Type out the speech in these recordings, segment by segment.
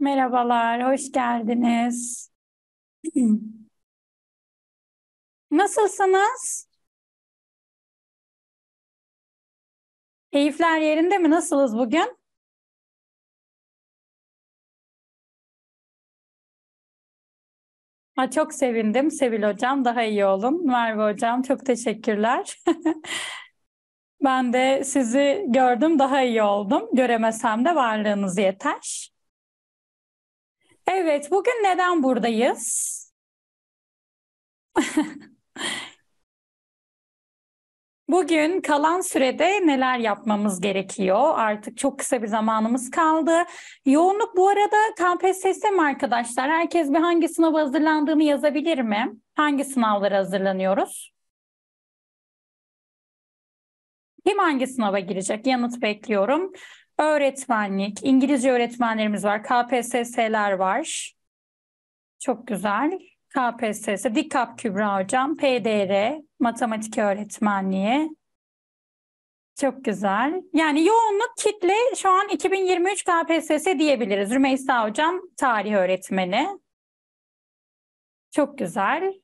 Merhabalar, hoş geldiniz. Nasılsınız? Keyifler yerinde mi? Nasılız bugün? Ha, çok sevindim Sevil Hocam. Daha iyi olun. Merve Hocam çok teşekkürler. ben de sizi gördüm daha iyi oldum. Göremesem de varlığınız yeter. Evet, bugün neden buradayız? Bugün kalan sürede neler yapmamız gerekiyor? Artık çok kısa bir zamanımız kaldı. Yoğunluk bu arada KPSS mi arkadaşlar? Herkes bir hangi sınava hazırlandığını yazabilir mi? Hangi sınavlara hazırlanıyoruz? Kim hangi sınava girecek? Yanıt bekliyorum. Öğretmenlik, İngilizce öğretmenlerimiz var, KPSS'ler var. Çok güzel. KPSS, Dikap Kübra Hocam, PDR, matematik öğretmenliği. Çok güzel. Yani yoğunluk kitle şu an 2023 KPSS diyebiliriz. Rümeysa Hocam tarih öğretmeni. Çok güzel.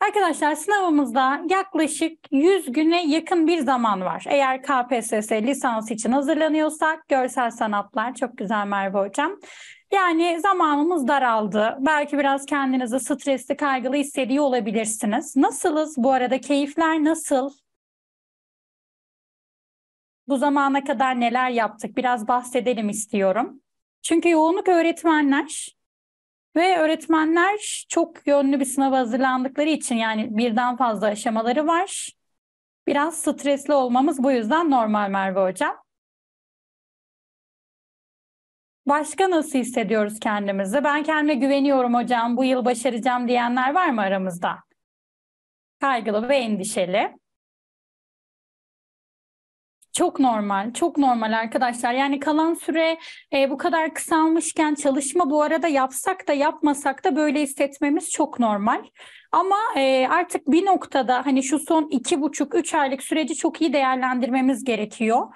Arkadaşlar sınavımızda yaklaşık 100 güne yakın bir zaman var. Eğer KPSS lisans için hazırlanıyorsak görsel sanatlar çok güzel Merve Hocam. Yani zamanımız daraldı. Belki biraz kendinizi stresli, kaygılı hissediyor olabilirsiniz. Nasılız bu arada? Keyifler nasıl? Bu zamana kadar neler yaptık? Biraz bahsedelim istiyorum. Çünkü yoğunluk öğretmenler ve öğretmenler çok yönlü bir sınava hazırlandıkları için yani birden fazla aşamaları var. Biraz stresli olmamız bu yüzden normal Merve Hocam. Başka nasıl hissediyoruz kendimizi? Ben kendime güveniyorum hocam, bu yıl başaracağım diyenler var mı aramızda? Kaygılı ve endişeli. Çok normal, çok normal arkadaşlar. Yani kalan süre e, bu kadar kısalmışken çalışma bu arada yapsak da yapmasak da böyle hissetmemiz çok normal. Ama e, artık bir noktada hani şu son iki buçuk, üç aylık süreci çok iyi değerlendirmemiz gerekiyor.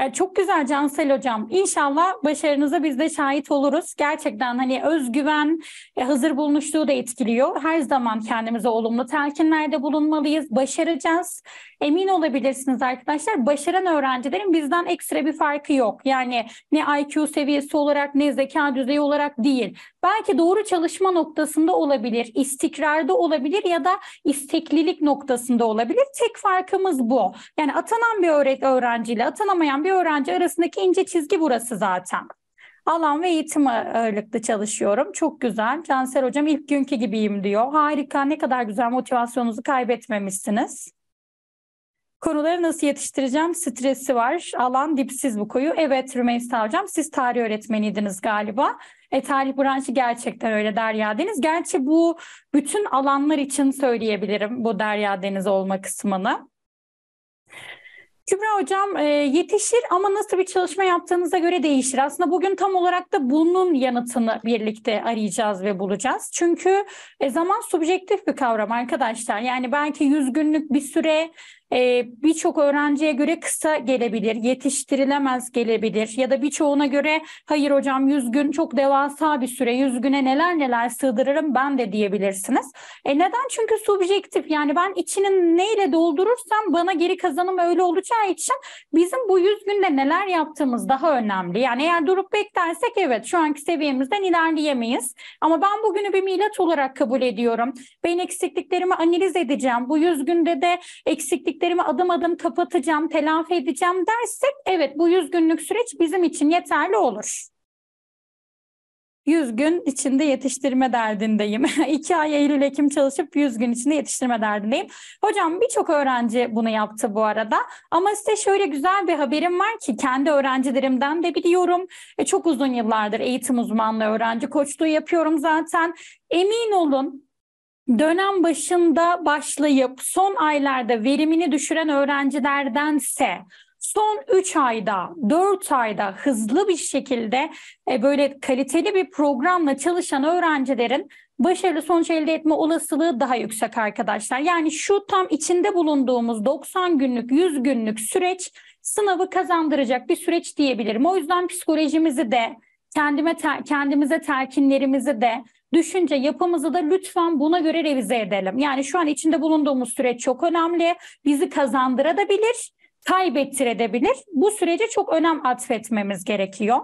E, çok güzel Cansel Hocam. İnşallah başarınıza biz de şahit oluruz. Gerçekten hani özgüven, e, hazır bulmuşluğu da etkiliyor. Her zaman kendimize olumlu telkinlerde bulunmalıyız. Başaracağız. Emin olabilirsiniz arkadaşlar. Başaran öğrencilerin bizden ekstra bir farkı yok. Yani ne IQ seviyesi olarak ne zeka düzeyi olarak değil. Belki doğru çalışma noktasında olabilir, istikrarda olabilir ya da isteklilik noktasında olabilir. Tek farkımız bu. Yani atanan bir öğret öğrenciyle atanamayan bir öğrenci arasındaki ince çizgi burası zaten. Alan ve eğitim ağırlıklı çalışıyorum. Çok güzel. Canser hocam ilk günkü gibiyim diyor. Harika ne kadar güzel motivasyonunuzu kaybetmemişsiniz. Konuları nasıl yetiştireceğim? Stresi var. Alan dipsiz bu koyu. Evet Rümeysa hocam siz tarih öğretmeniydiniz galiba. E, tarih branşı gerçekten öyle Derya Deniz. Gerçi bu bütün alanlar için söyleyebilirim bu Derya Deniz olma kısmını. Kübra Hocam e, yetişir ama nasıl bir çalışma yaptığınıza göre değişir. Aslında bugün tam olarak da bunun yanıtını birlikte arayacağız ve bulacağız. Çünkü e, zaman subjektif bir kavram arkadaşlar. Yani belki yüz günlük bir süre e, birçok öğrenciye göre kısa gelebilir, yetiştirilemez gelebilir ya da birçoğuna göre hayır hocam 100 gün çok devasa bir süre, 100 güne neler neler sığdırırım ben de diyebilirsiniz. E neden? Çünkü subjektif yani ben içinin neyle doldurursam bana geri kazanım öyle olacağı için bizim bu 100 günde neler yaptığımız daha önemli. Yani eğer durup beklersek evet şu anki seviyemizden ilerleyemeyiz ama ben bugünü bir milat olarak kabul ediyorum. Ben eksikliklerimi analiz edeceğim. Bu 100 günde de eksiklik eksiklerimi adım adım kapatacağım, telafi edeceğim dersek evet bu 100 günlük süreç bizim için yeterli olur. 100 gün içinde yetiştirme derdindeyim. 2 ay Eylül-Ekim çalışıp 100 gün içinde yetiştirme derdindeyim. Hocam birçok öğrenci bunu yaptı bu arada. Ama size şöyle güzel bir haberim var ki kendi öğrencilerimden de biliyorum. E, çok uzun yıllardır eğitim uzmanlığı öğrenci koçluğu yapıyorum zaten. Emin olun Dönem başında başlayıp son aylarda verimini düşüren öğrencilerdense son 3 ayda, 4 ayda hızlı bir şekilde e, böyle kaliteli bir programla çalışan öğrencilerin başarılı sonuç elde etme olasılığı daha yüksek arkadaşlar. Yani şu tam içinde bulunduğumuz 90 günlük, 100 günlük süreç sınavı kazandıracak bir süreç diyebilirim. O yüzden psikolojimizi de kendime ter, kendimize terkinlerimizi de düşünce yapımızı da lütfen buna göre revize edelim. Yani şu an içinde bulunduğumuz süreç çok önemli. Bizi kazandırabilir kaybettirebilir. Bu sürece çok önem atfetmemiz gerekiyor.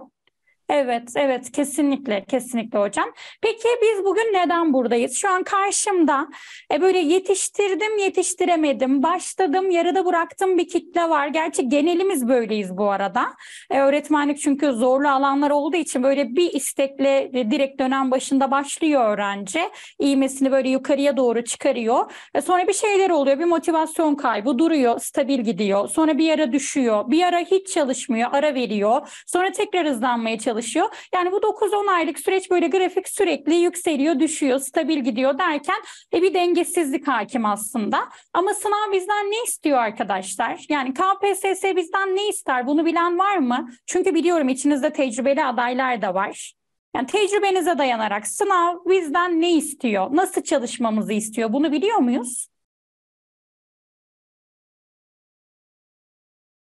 Evet, evet kesinlikle, kesinlikle hocam. Peki biz bugün neden buradayız? Şu an karşımda e, böyle yetiştirdim, yetiştiremedim, başladım, yarıda bıraktım bir kitle var. Gerçi genelimiz böyleyiz bu arada. E, öğretmenlik çünkü zorlu alanlar olduğu için böyle bir istekle e, direkt dönem başında başlıyor öğrenci. İğmesini böyle yukarıya doğru çıkarıyor. E, sonra bir şeyler oluyor, bir motivasyon kaybı duruyor, stabil gidiyor. Sonra bir ara düşüyor, bir ara hiç çalışmıyor, ara veriyor. Sonra tekrar hızlanmaya çalışıyor çalışıyor. Yani bu 9-10 aylık süreç böyle grafik sürekli yükseliyor, düşüyor, stabil gidiyor derken e, bir dengesizlik hakim aslında. Ama sınav bizden ne istiyor arkadaşlar? Yani KPSS bizden ne ister? Bunu bilen var mı? Çünkü biliyorum içinizde tecrübeli adaylar da var. Yani tecrübenize dayanarak sınav bizden ne istiyor? Nasıl çalışmamızı istiyor? Bunu biliyor muyuz?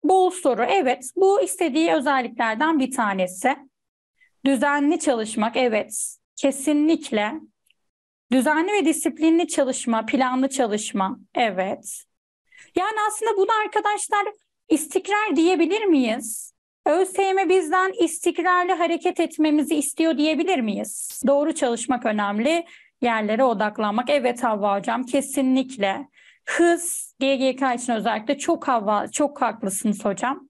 Bol soru. Evet, bu istediği özelliklerden bir tanesi. Düzenli çalışmak evet kesinlikle. Düzenli ve disiplinli çalışma, planlı çalışma evet. Yani aslında bunu arkadaşlar istikrar diyebilir miyiz? ÖSYM bizden istikrarlı hareket etmemizi istiyor diyebilir miyiz? Doğru çalışmak önemli, yerlere odaklanmak. Evet Havva Hocam kesinlikle. Hız, GGK için özellikle çok hava, çok haklısınız hocam.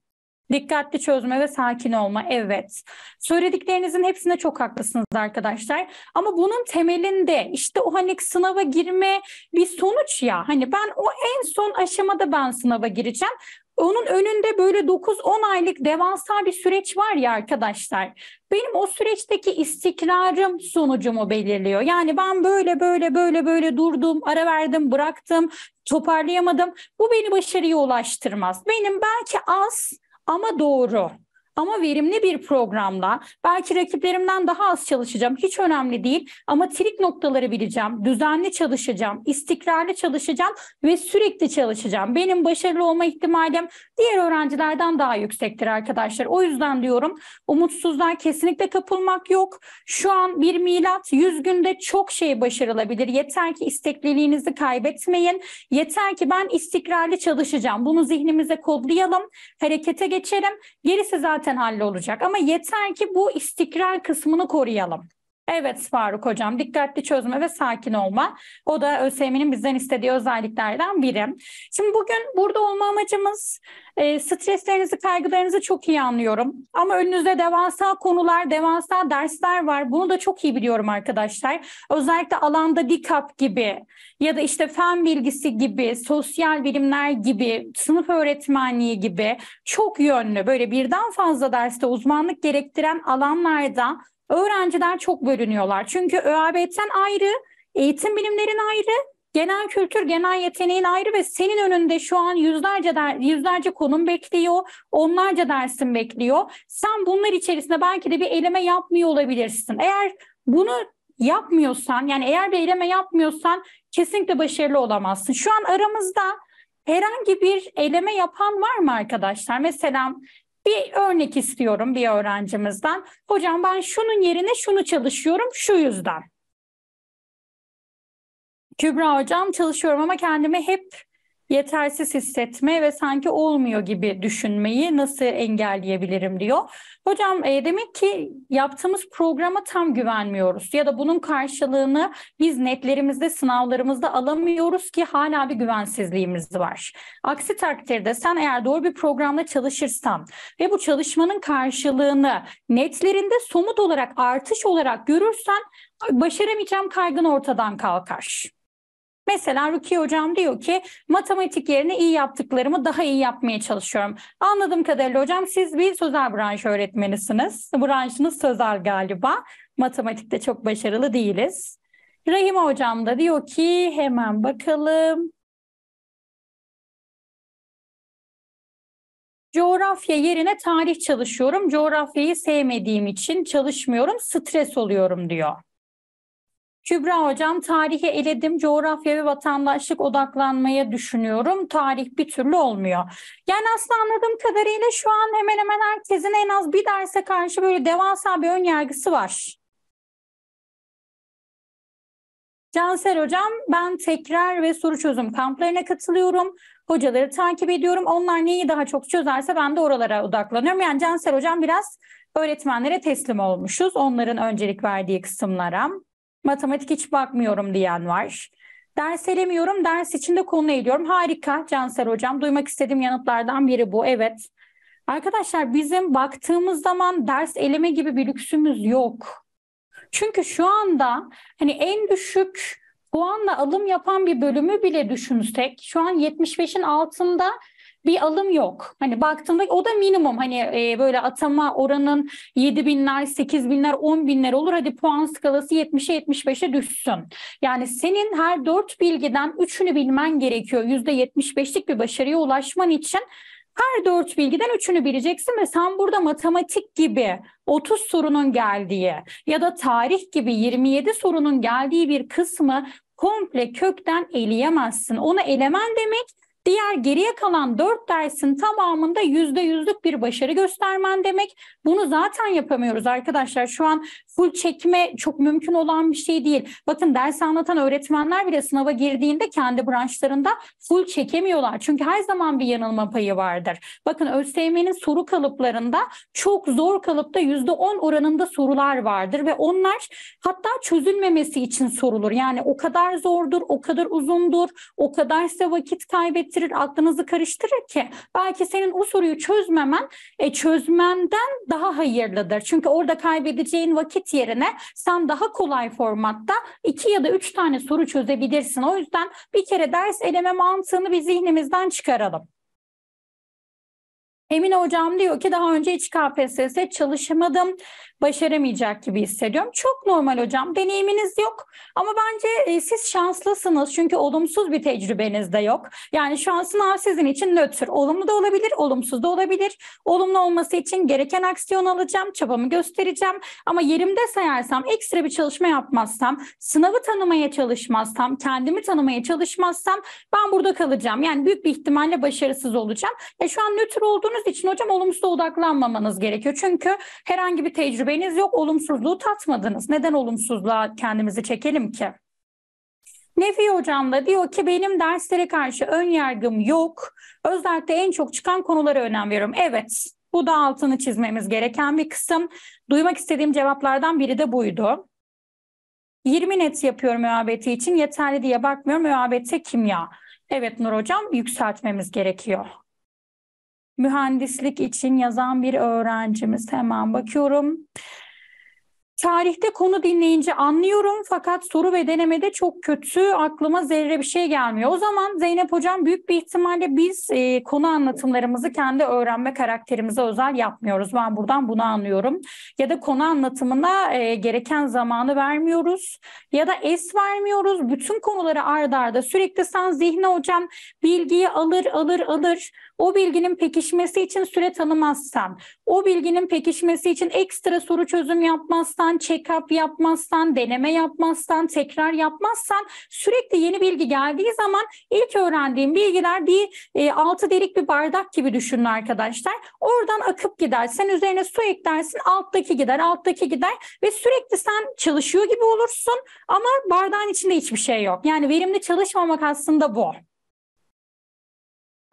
Dikkatli çözme ve sakin olma. Evet. Söylediklerinizin hepsine çok haklısınız arkadaşlar. Ama bunun temelinde işte o hani sınava girme bir sonuç ya. Hani ben o en son aşamada ben sınava gireceğim. Onun önünde böyle 9-10 aylık devasa bir süreç var ya arkadaşlar. Benim o süreçteki istikrarım sonucumu belirliyor. Yani ben böyle böyle böyle böyle durdum, ara verdim, bıraktım, toparlayamadım. Bu beni başarıya ulaştırmaz. Benim belki az ama doğru ama verimli bir programla belki rakiplerimden daha az çalışacağım hiç önemli değil ama trik noktaları bileceğim, düzenli çalışacağım, istikrarlı çalışacağım ve sürekli çalışacağım. Benim başarılı olma ihtimalim diğer öğrencilerden daha yüksektir arkadaşlar. O yüzden diyorum umutsuzluğa kesinlikle kapılmak yok. Şu an bir milat 100 günde çok şey başarılabilir. Yeter ki istekliliğinizi kaybetmeyin. Yeter ki ben istikrarlı çalışacağım. Bunu zihnimize kodlayalım, harekete geçelim. Gerisi zaten zaten hallolacak ama yeter ki bu istikrar kısmını koruyalım. Evet Faruk Hocam dikkatli çözme ve sakin olma. O da ÖSYM'nin bizden istediği özelliklerden biri. Şimdi bugün burada olma amacımız e, streslerinizi, kaygılarınızı çok iyi anlıyorum. Ama önünüzde devasa konular, devasa dersler var. Bunu da çok iyi biliyorum arkadaşlar. Özellikle alanda dikap gibi ya da işte fen bilgisi gibi, sosyal bilimler gibi, sınıf öğretmenliği gibi çok yönlü böyle birden fazla derste uzmanlık gerektiren alanlarda öğrenciler çok bölünüyorlar. Çünkü ÖAB'den ayrı, eğitim bilimlerin ayrı, genel kültür, genel yeteneğin ayrı ve senin önünde şu an yüzlerce der, yüzlerce konum bekliyor, onlarca dersin bekliyor. Sen bunlar içerisinde belki de bir eleme yapmıyor olabilirsin. Eğer bunu yapmıyorsan, yani eğer bir eleme yapmıyorsan kesinlikle başarılı olamazsın. Şu an aramızda herhangi bir eleme yapan var mı arkadaşlar? Mesela bir örnek istiyorum bir öğrencimizden. Hocam ben şunun yerine şunu çalışıyorum şu yüzden. Kübra hocam çalışıyorum ama kendimi hep yetersiz hissetme ve sanki olmuyor gibi düşünmeyi nasıl engelleyebilirim diyor. Hocam e, demek ki yaptığımız programa tam güvenmiyoruz ya da bunun karşılığını biz netlerimizde, sınavlarımızda alamıyoruz ki hala bir güvensizliğimiz var. Aksi takdirde sen eğer doğru bir programla çalışırsan ve bu çalışmanın karşılığını netlerinde somut olarak artış olarak görürsen başaramayacağım kaygın ortadan kalkar. Mesela Rukiye hocam diyor ki matematik yerine iyi yaptıklarımı daha iyi yapmaya çalışıyorum. Anladığım kadarıyla hocam siz bir sözel branş öğretmenisiniz. Branşınız sözel galiba. Matematikte çok başarılı değiliz. Rahim hocam da diyor ki hemen bakalım. Coğrafya yerine tarih çalışıyorum. Coğrafyayı sevmediğim için çalışmıyorum, stres oluyorum diyor. Kübra Hocam, tarihi eledim, coğrafya ve vatandaşlık odaklanmaya düşünüyorum. Tarih bir türlü olmuyor. Yani aslında anladığım kadarıyla şu an hemen hemen herkesin en az bir derse karşı böyle devasa bir ön yargısı var. Canser Hocam, ben tekrar ve soru çözüm kamplarına katılıyorum. Hocaları takip ediyorum. Onlar neyi daha çok çözerse ben de oralara odaklanıyorum. Yani Canser Hocam biraz öğretmenlere teslim olmuşuz. Onların öncelik verdiği kısımlara matematik hiç bakmıyorum diyen var. Ders elemiyorum, ders içinde konu ediyorum. Harika Canser Hocam. Duymak istediğim yanıtlardan biri bu. Evet. Arkadaşlar bizim baktığımız zaman ders eleme gibi bir lüksümüz yok. Çünkü şu anda hani en düşük puanla alım yapan bir bölümü bile düşünsek şu an 75'in altında bir alım yok. Hani baktığımda o da minimum hani e, böyle atama oranın 7 binler, 8 binler, 10 binler olur. Hadi puan skalası 70'e 75'e düşsün. Yani senin her 4 bilgiden 3'ünü bilmen gerekiyor. %75'lik bir başarıya ulaşman için her dört bilgiden üçünü bileceksin ve sen burada matematik gibi 30 sorunun geldiği ya da tarih gibi 27 sorunun geldiği bir kısmı komple kökten eleyemezsin. Onu elemen demek Diğer geriye kalan dört dersin tamamında yüzde yüzlük bir başarı göstermen demek. Bunu zaten yapamıyoruz arkadaşlar. Şu an full çekme çok mümkün olan bir şey değil. Bakın ders anlatan öğretmenler bile sınava girdiğinde kendi branşlarında full çekemiyorlar. Çünkü her zaman bir yanılma payı vardır. Bakın ÖSYM'nin soru kalıplarında çok zor kalıpta yüzde on oranında sorular vardır ve onlar hatta çözülmemesi için sorulur. Yani o kadar zordur, o kadar uzundur, o kadarsa vakit kaybettirir bitirir, aklınızı karıştırır ki belki senin o soruyu çözmemen e, çözmenden daha hayırlıdır. Çünkü orada kaybedeceğin vakit yerine sen daha kolay formatta iki ya da üç tane soru çözebilirsin. O yüzden bir kere ders eleme mantığını bir zihnimizden çıkaralım. Emine hocam diyor ki daha önce hiç KPSS çalışamadım, başaramayacak gibi hissediyorum. Çok normal hocam, deneyiminiz yok ama bence e, siz şanslısınız çünkü olumsuz bir tecrübeniz de yok. Yani şu an sınav sizin için nötr, olumlu da olabilir, olumsuz da olabilir. Olumlu olması için gereken aksiyon alacağım, çabamı göstereceğim ama yerimde sayarsam, ekstra bir çalışma yapmazsam, sınavı tanımaya çalışmazsam, kendimi tanımaya çalışmazsam ben burada kalacağım. Yani büyük bir ihtimalle başarısız olacağım. E şu an nötr olduğunuz oluşturmanız için hocam olumsuza odaklanmamanız gerekiyor. Çünkü herhangi bir tecrübeniz yok, olumsuzluğu tatmadınız. Neden olumsuzluğa kendimizi çekelim ki? Nefi hocam da diyor ki benim derslere karşı ön yargım yok. Özellikle en çok çıkan konulara önem veriyorum. Evet, bu da altını çizmemiz gereken bir kısım. Duymak istediğim cevaplardan biri de buydu. 20 net yapıyorum mühabbeti için yeterli diye bakmıyorum. Mühabbete kimya. Evet Nur hocam yükseltmemiz gerekiyor mühendislik için yazan bir öğrencimiz. Hemen bakıyorum. Tarihte konu dinleyince anlıyorum fakat soru ve denemede çok kötü aklıma zerre bir şey gelmiyor. O zaman Zeynep Hocam büyük bir ihtimalle biz e, konu anlatımlarımızı kendi öğrenme karakterimize özel yapmıyoruz. Ben buradan bunu anlıyorum. Ya da konu anlatımına e, gereken zamanı vermiyoruz ya da es vermiyoruz. Bütün konuları ardarda arda sürekli sen zihne hocam bilgiyi alır alır alır o bilginin pekişmesi için süre tanımazsan, o bilginin pekişmesi için ekstra soru çözüm yapmazsan, check-up yapmazsan, deneme yapmazsan, tekrar yapmazsan sürekli yeni bilgi geldiği zaman ilk öğrendiğin bilgiler bir e, altı delik bir bardak gibi düşünün arkadaşlar. Oradan akıp gider. Sen üzerine su eklersin, alttaki gider, alttaki gider ve sürekli sen çalışıyor gibi olursun ama bardağın içinde hiçbir şey yok. Yani verimli çalışmamak aslında bu.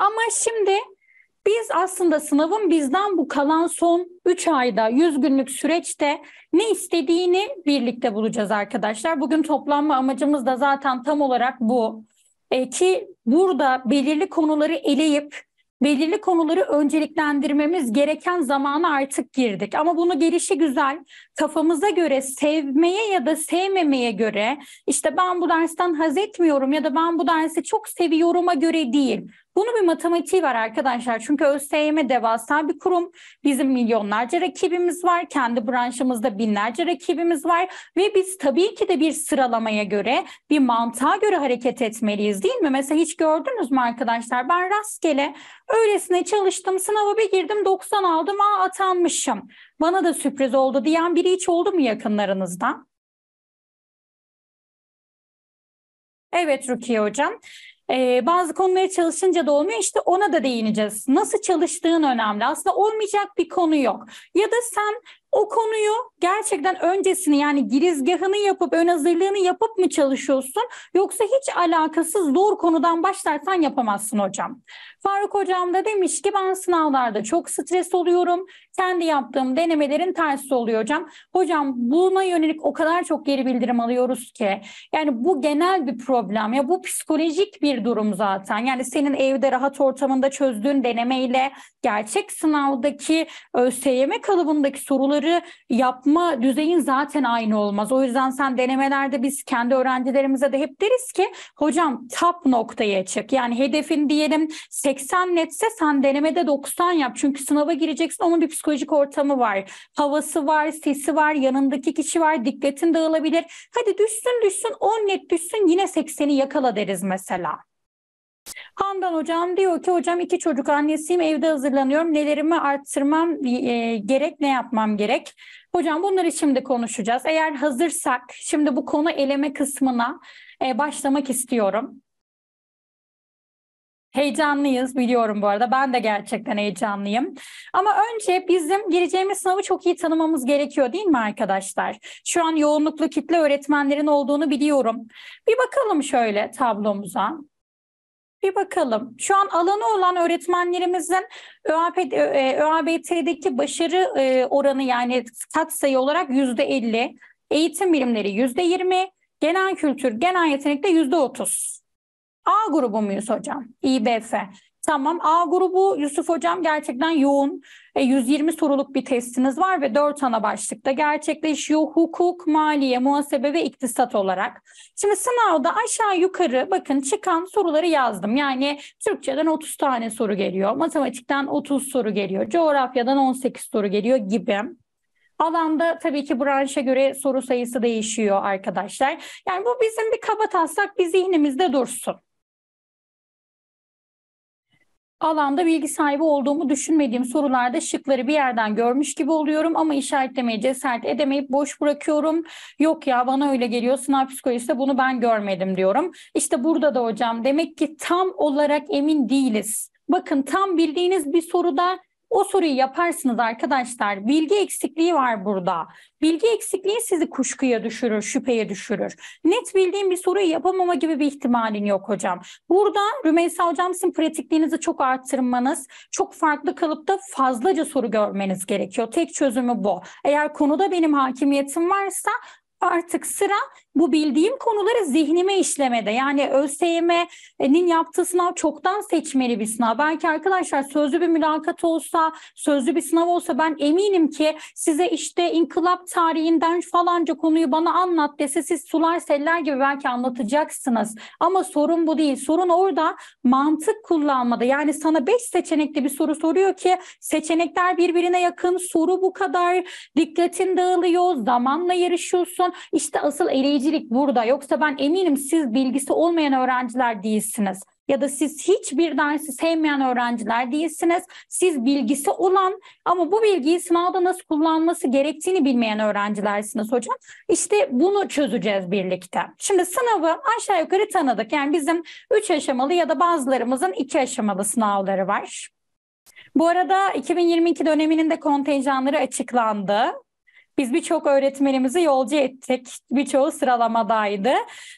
Ama şimdi biz aslında sınavın bizden bu kalan son 3 ayda 100 günlük süreçte ne istediğini birlikte bulacağız arkadaşlar. Bugün toplanma amacımız da zaten tam olarak bu. E, ki burada belirli konuları eleyip belirli konuları önceliklendirmemiz gereken zamana artık girdik. Ama bunu gelişi güzel kafamıza göre sevmeye ya da sevmemeye göre işte ben bu dersten haz etmiyorum ya da ben bu dersi çok seviyorum'a göre değil. Bunun bir matematiği var arkadaşlar. Çünkü ÖSYM devasa bir kurum. Bizim milyonlarca rakibimiz var. Kendi branşımızda binlerce rakibimiz var. Ve biz tabii ki de bir sıralamaya göre, bir mantığa göre hareket etmeliyiz değil mi? Mesela hiç gördünüz mü arkadaşlar? Ben rastgele öylesine çalıştım. Sınava bir girdim 90 aldım. Aa atanmışım. Bana da sürpriz oldu diyen biri hiç oldu mu yakınlarınızdan? Evet Rukiye Hocam. Ee, bazı konulara çalışınca da olmuyor. İşte ona da değineceğiz. Nasıl çalıştığın önemli. Aslında olmayacak bir konu yok. Ya da sen o konuyu gerçekten öncesini yani girizgahını yapıp ön hazırlığını yapıp mı çalışıyorsun yoksa hiç alakasız zor konudan başlarsan yapamazsın hocam. Faruk hocam da demiş ki ben sınavlarda çok stres oluyorum. Kendi yaptığım denemelerin tersi oluyor hocam. Hocam buna yönelik o kadar çok geri bildirim alıyoruz ki. Yani bu genel bir problem. Ya bu psikolojik bir durum zaten. Yani senin evde rahat ortamında çözdüğün denemeyle gerçek sınavdaki ÖSYM kalıbındaki soruları yapma düzeyin zaten aynı olmaz. O yüzden sen denemelerde biz kendi öğrencilerimize de hep deriz ki hocam tap noktaya çık. Yani hedefin diyelim 80 netse sen denemede 90 yap. Çünkü sınava gireceksin onun bir psikolojik ortamı var, havası var, sesi var, yanındaki kişi var, dikkatin dağılabilir. Hadi düşsün düşsün 10 net düşsün yine 80'i yakala deriz mesela. Handan hocam diyor ki hocam iki çocuk annesiyim evde hazırlanıyorum nelerimi arttırmam e, gerek ne yapmam gerek. Hocam bunları şimdi konuşacağız. Eğer hazırsak şimdi bu konu eleme kısmına e, başlamak istiyorum. Heyecanlıyız biliyorum bu arada. Ben de gerçekten heyecanlıyım. Ama önce bizim gireceğimiz sınavı çok iyi tanımamız gerekiyor değil mi arkadaşlar? Şu an yoğunluklu kitle öğretmenlerin olduğunu biliyorum. Bir bakalım şöyle tablomuza. Bir bakalım. Şu an alanı olan öğretmenlerimizin ÖAP, e, ÖABT'deki başarı e, oranı yani katsayı olarak yüzde elli, eğitim birimleri yüzde yirmi, genel kültür, genel yetenekte yüzde otuz. A grubu muyuz hocam? İBF. Tamam A grubu Yusuf Hocam gerçekten yoğun. E, 120 soruluk bir testiniz var ve 4 ana başlıkta gerçekleşiyor. Hukuk, maliye, muhasebe ve iktisat olarak. Şimdi sınavda aşağı yukarı bakın çıkan soruları yazdım. Yani Türkçeden 30 tane soru geliyor. Matematikten 30 soru geliyor. Coğrafyadan 18 soru geliyor gibi. Alanda tabii ki branşa göre soru sayısı değişiyor arkadaşlar. Yani bu bizim bir kaba taslak bir zihnimizde dursun alanda bilgi sahibi olduğumu düşünmediğim sorularda şıkları bir yerden görmüş gibi oluyorum ama işaretlemeye cesaret edemeyip boş bırakıyorum. Yok ya bana öyle geliyor sınav psikolojisi bunu ben görmedim diyorum. İşte burada da hocam demek ki tam olarak emin değiliz. Bakın tam bildiğiniz bir soruda o soruyu yaparsınız arkadaşlar. Bilgi eksikliği var burada. Bilgi eksikliği sizi kuşkuya düşürür, şüpheye düşürür. Net bildiğim bir soruyu yapamama gibi bir ihtimalin yok hocam. Burada Rümeysa hocam sizin pratikliğinizi çok arttırmanız, çok farklı kalıpta fazlaca soru görmeniz gerekiyor. Tek çözümü bu. Eğer konuda benim hakimiyetim varsa artık sıra bu bildiğim konuları zihnime işlemede yani ÖSYM'nin yaptığı sınav çoktan seçmeli bir sınav. Belki arkadaşlar sözlü bir mülakat olsa, sözlü bir sınav olsa ben eminim ki size işte inkılap tarihinden falanca konuyu bana anlat dese siz sular seller gibi belki anlatacaksınız. Ama sorun bu değil. Sorun orada mantık kullanmada. Yani sana beş seçenekli bir soru soruyor ki seçenekler birbirine yakın, soru bu kadar, dikkatin dağılıyor, zamanla yarışıyorsun. İşte asıl eleyici Bilgicilik burada. Yoksa ben eminim siz bilgisi olmayan öğrenciler değilsiniz. Ya da siz hiçbir dersi sevmeyen öğrenciler değilsiniz. Siz bilgisi olan ama bu bilgiyi sınavda nasıl kullanması gerektiğini bilmeyen öğrencilersiniz hocam. İşte bunu çözeceğiz birlikte. Şimdi sınavı aşağı yukarı tanıdık. Yani bizim 3 aşamalı ya da bazılarımızın 2 aşamalı sınavları var. Bu arada 2022 döneminin de kontenjanları açıklandı. Biz birçok öğretmenimizi yolcu ettik. Birçoğu sıralamadaydı.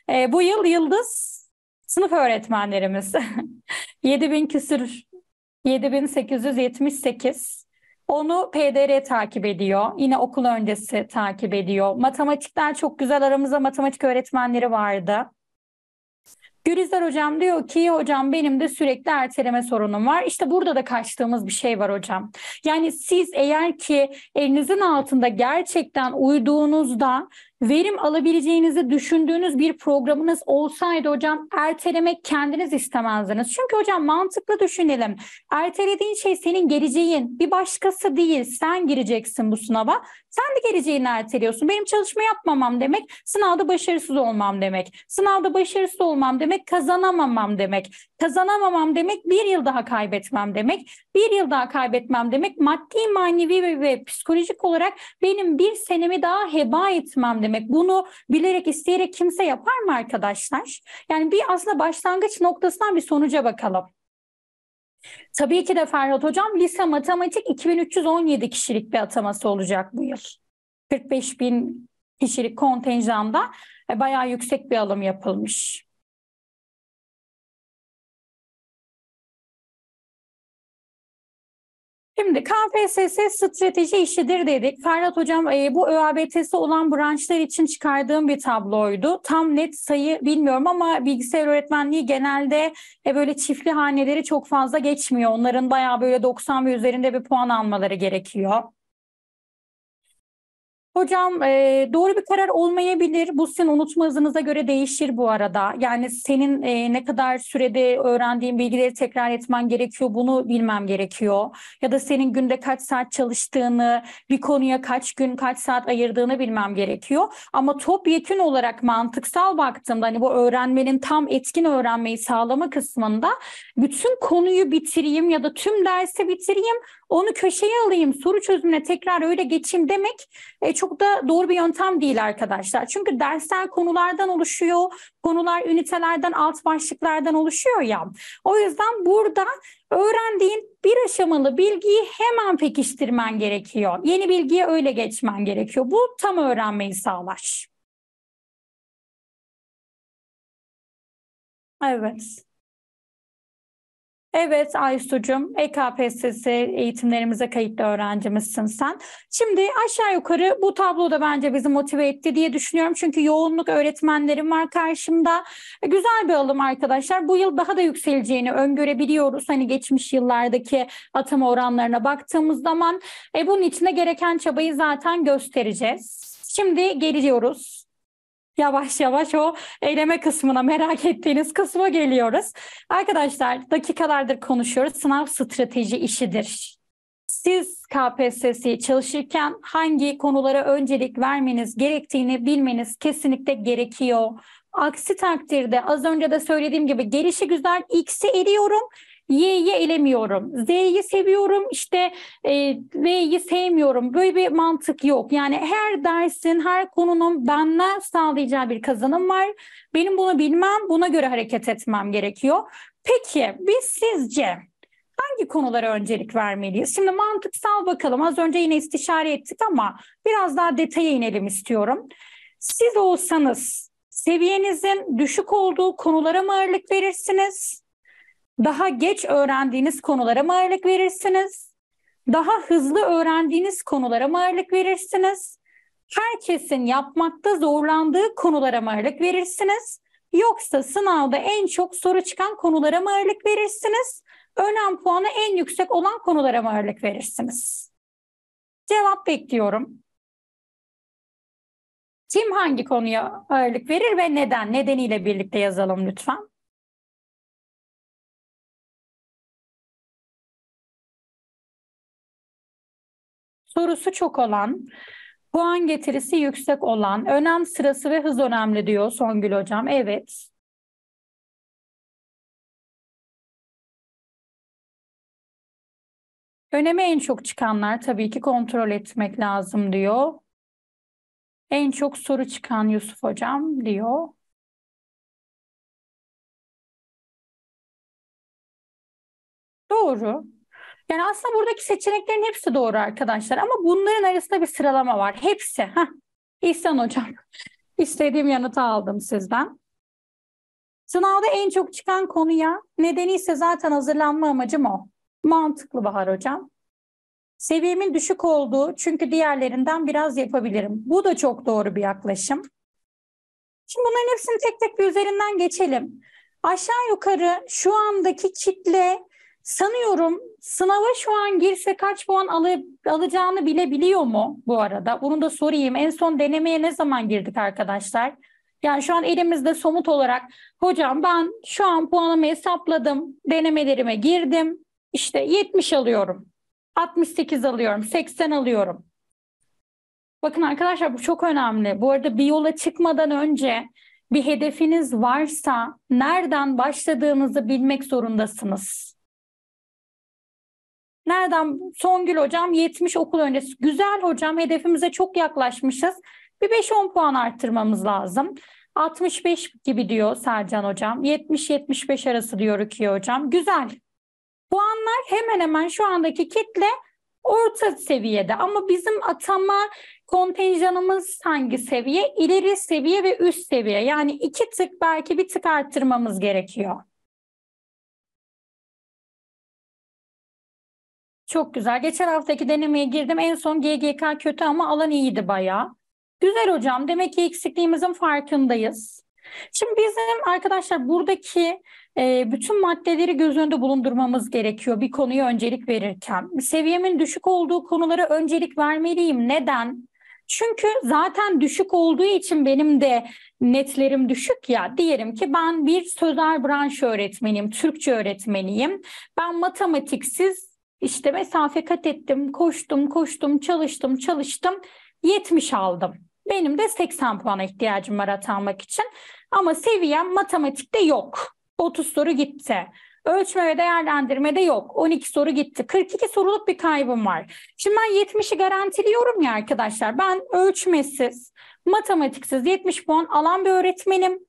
E, bu yıl Yıldız sınıf öğretmenlerimiz. 7000 küsür 7878 onu PDR takip ediyor. Yine okul öncesi takip ediyor. Matematikten çok güzel aramızda matematik öğretmenleri vardı. Gürizler hocam diyor ki hocam benim de sürekli erteleme sorunum var. İşte burada da kaçtığımız bir şey var hocam. Yani siz eğer ki elinizin altında gerçekten uyduğunuzda verim alabileceğinizi düşündüğünüz bir programınız olsaydı hocam ertelemek kendiniz istemezdiniz. Çünkü hocam mantıklı düşünelim. Ertelediğin şey senin geleceğin. Bir başkası değil. Sen gireceksin bu sınava. Sen de geleceğini erteliyorsun. Benim çalışma yapmamam demek sınavda başarısız olmam demek. Sınavda başarısız olmam demek kazanamamam demek. Kazanamamam demek bir yıl daha kaybetmem demek. Bir yıl daha kaybetmem demek maddi, manevi ve, ve psikolojik olarak benim bir senemi daha heba etmem demek demek. Bunu bilerek isteyerek kimse yapar mı arkadaşlar? Yani bir aslında başlangıç noktasından bir sonuca bakalım. Tabii ki de Ferhat Hocam lise matematik 2317 kişilik bir ataması olacak bu yıl. 45 bin kişilik kontenjanda e, bayağı yüksek bir alım yapılmış. Şimdi KPSS strateji işidir dedik. Ferhat Hocam e, bu ÖABT'si olan branşlar için çıkardığım bir tabloydu. Tam net sayı bilmiyorum ama bilgisayar öğretmenliği genelde e, böyle çiftli haneleri çok fazla geçmiyor. Onların bayağı böyle 90 ve üzerinde bir puan almaları gerekiyor. Hocam e, doğru bir karar olmayabilir. Bu sizin unutma hızınıza göre değişir bu arada. Yani senin e, ne kadar sürede öğrendiğin bilgileri tekrar etmen gerekiyor bunu bilmem gerekiyor. Ya da senin günde kaç saat çalıştığını, bir konuya kaç gün kaç saat ayırdığını bilmem gerekiyor. Ama topyekün olarak mantıksal baktığımda hani bu öğrenmenin tam etkin öğrenmeyi sağlama kısmında bütün konuyu bitireyim ya da tüm dersi bitireyim onu köşeye alayım soru çözümüne tekrar öyle geçeyim demek e, çok da doğru bir yöntem değil arkadaşlar. Çünkü dersler konulardan oluşuyor, konular ünitelerden alt başlıklardan oluşuyor ya. O yüzden burada öğrendiğin bir aşamalı bilgiyi hemen pekiştirmen gerekiyor. Yeni bilgiye öyle geçmen gerekiyor. Bu tam öğrenmeyi sağlar. Evet. Evet Aysu'cum, EKPSS eğitimlerimize kayıtlı öğrencimizsin sen. Şimdi aşağı yukarı bu tablo da bence bizi motive etti diye düşünüyorum. Çünkü yoğunluk öğretmenlerim var karşımda. E, güzel bir alım arkadaşlar. Bu yıl daha da yükseleceğini öngörebiliyoruz. Hani geçmiş yıllardaki atama oranlarına baktığımız zaman e, bunun içine gereken çabayı zaten göstereceğiz. Şimdi geliyoruz yavaş yavaş o eyleme kısmına, merak ettiğiniz kısma geliyoruz. Arkadaşlar dakikalardır konuşuyoruz. Sınav strateji işidir. Siz KPSS'yi çalışırken hangi konulara öncelik vermeniz gerektiğini bilmeniz kesinlikle gerekiyor. Aksi takdirde az önce de söylediğim gibi gelişi güzel X'i eriyorum Y'yi elemiyorum. Z'yi seviyorum işte e, V'yi sevmiyorum. Böyle bir mantık yok. Yani her dersin, her konunun benden sağlayacağı bir kazanım var. Benim bunu bilmem, buna göre hareket etmem gerekiyor. Peki biz sizce hangi konulara öncelik vermeliyiz? Şimdi mantıksal bakalım. Az önce yine istişare ettik ama biraz daha detaya inelim istiyorum. Siz olsanız seviyenizin düşük olduğu konulara mı ağırlık verirsiniz? Daha geç öğrendiğiniz konulara mı ağırlık verirsiniz? Daha hızlı öğrendiğiniz konulara mı ağırlık verirsiniz? Herkesin yapmakta zorlandığı konulara mı ağırlık verirsiniz? Yoksa sınavda en çok soru çıkan konulara mı ağırlık verirsiniz? Önem puanı en yüksek olan konulara mı ağırlık verirsiniz? Cevap bekliyorum. Kim hangi konuya ağırlık verir ve neden? Nedeniyle birlikte yazalım lütfen. sorusu çok olan, puan getirisi yüksek olan, önem sırası ve hız önemli diyor Songül Hocam. Evet. Öneme en çok çıkanlar tabii ki kontrol etmek lazım diyor. En çok soru çıkan Yusuf Hocam diyor. Doğru. Yani aslında buradaki seçeneklerin hepsi doğru arkadaşlar ama bunların arasında bir sıralama var. Hepsi. Heh. İhsan hocam. İstediğim yanıtı aldım sizden. Sınavda en çok çıkan konuya nedeni ise zaten hazırlanma amacım o. Mantıklı Bahar hocam. Seviyemin düşük olduğu çünkü diğerlerinden biraz yapabilirim. Bu da çok doğru bir yaklaşım. Şimdi bunların hepsini tek tek bir üzerinden geçelim. Aşağı yukarı şu andaki kitle Sanıyorum sınava şu an girse kaç puan alıp alacağını bile biliyor mu bu arada? Bunu da sorayım. En son denemeye ne zaman girdik arkadaşlar? Yani şu an elimizde somut olarak hocam ben şu an puanımı hesapladım, denemelerime girdim. İşte 70 alıyorum, 68 alıyorum, 80 alıyorum. Bakın arkadaşlar bu çok önemli. Bu arada bir yola çıkmadan önce bir hedefiniz varsa nereden başladığınızı bilmek zorundasınız. Nereden? Songül hocam 70 okul öncesi. Güzel hocam hedefimize çok yaklaşmışız. Bir 5-10 puan arttırmamız lazım. 65 gibi diyor Sercan hocam. 70-75 arası diyor Rukiye hocam. Güzel. Puanlar hemen hemen şu andaki kitle orta seviyede ama bizim atama kontenjanımız hangi seviye? İleri seviye ve üst seviye. Yani iki tık belki bir tık arttırmamız gerekiyor. Çok güzel. Geçen haftaki denemeye girdim. En son GGK kötü ama alan iyiydi bayağı. Güzel hocam. Demek ki eksikliğimizin farkındayız. Şimdi bizim arkadaşlar buradaki e, bütün maddeleri göz önünde bulundurmamız gerekiyor bir konuya öncelik verirken. Seviyemin düşük olduğu konulara öncelik vermeliyim. Neden? Çünkü zaten düşük olduğu için benim de netlerim düşük ya. Diyelim ki ben bir sözel branş öğretmeniyim, Türkçe öğretmeniyim. Ben matematiksiz işte mesafe kat ettim, koştum, koştum, çalıştım, çalıştım. 70 aldım. Benim de 80 puana ihtiyacım var atanmak için. Ama seviyem matematikte yok. 30 soru gitti. Ölçme ve değerlendirmede yok. 12 soru gitti. 42 soruluk bir kaybım var. Şimdi ben 70'i garantiliyorum ya arkadaşlar. Ben ölçmesiz, matematiksiz 70 puan alan bir öğretmenim.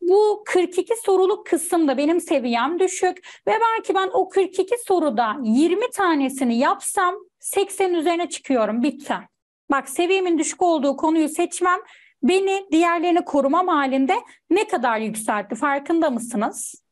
Bu 42 soruluk kısımda benim seviyem düşük ve belki ben o 42 soruda 20 tanesini yapsam 80'in üzerine çıkıyorum bitten. Bak seviyemin düşük olduğu konuyu seçmem beni diğerlerini korumam halinde ne kadar yükseltti farkında mısınız?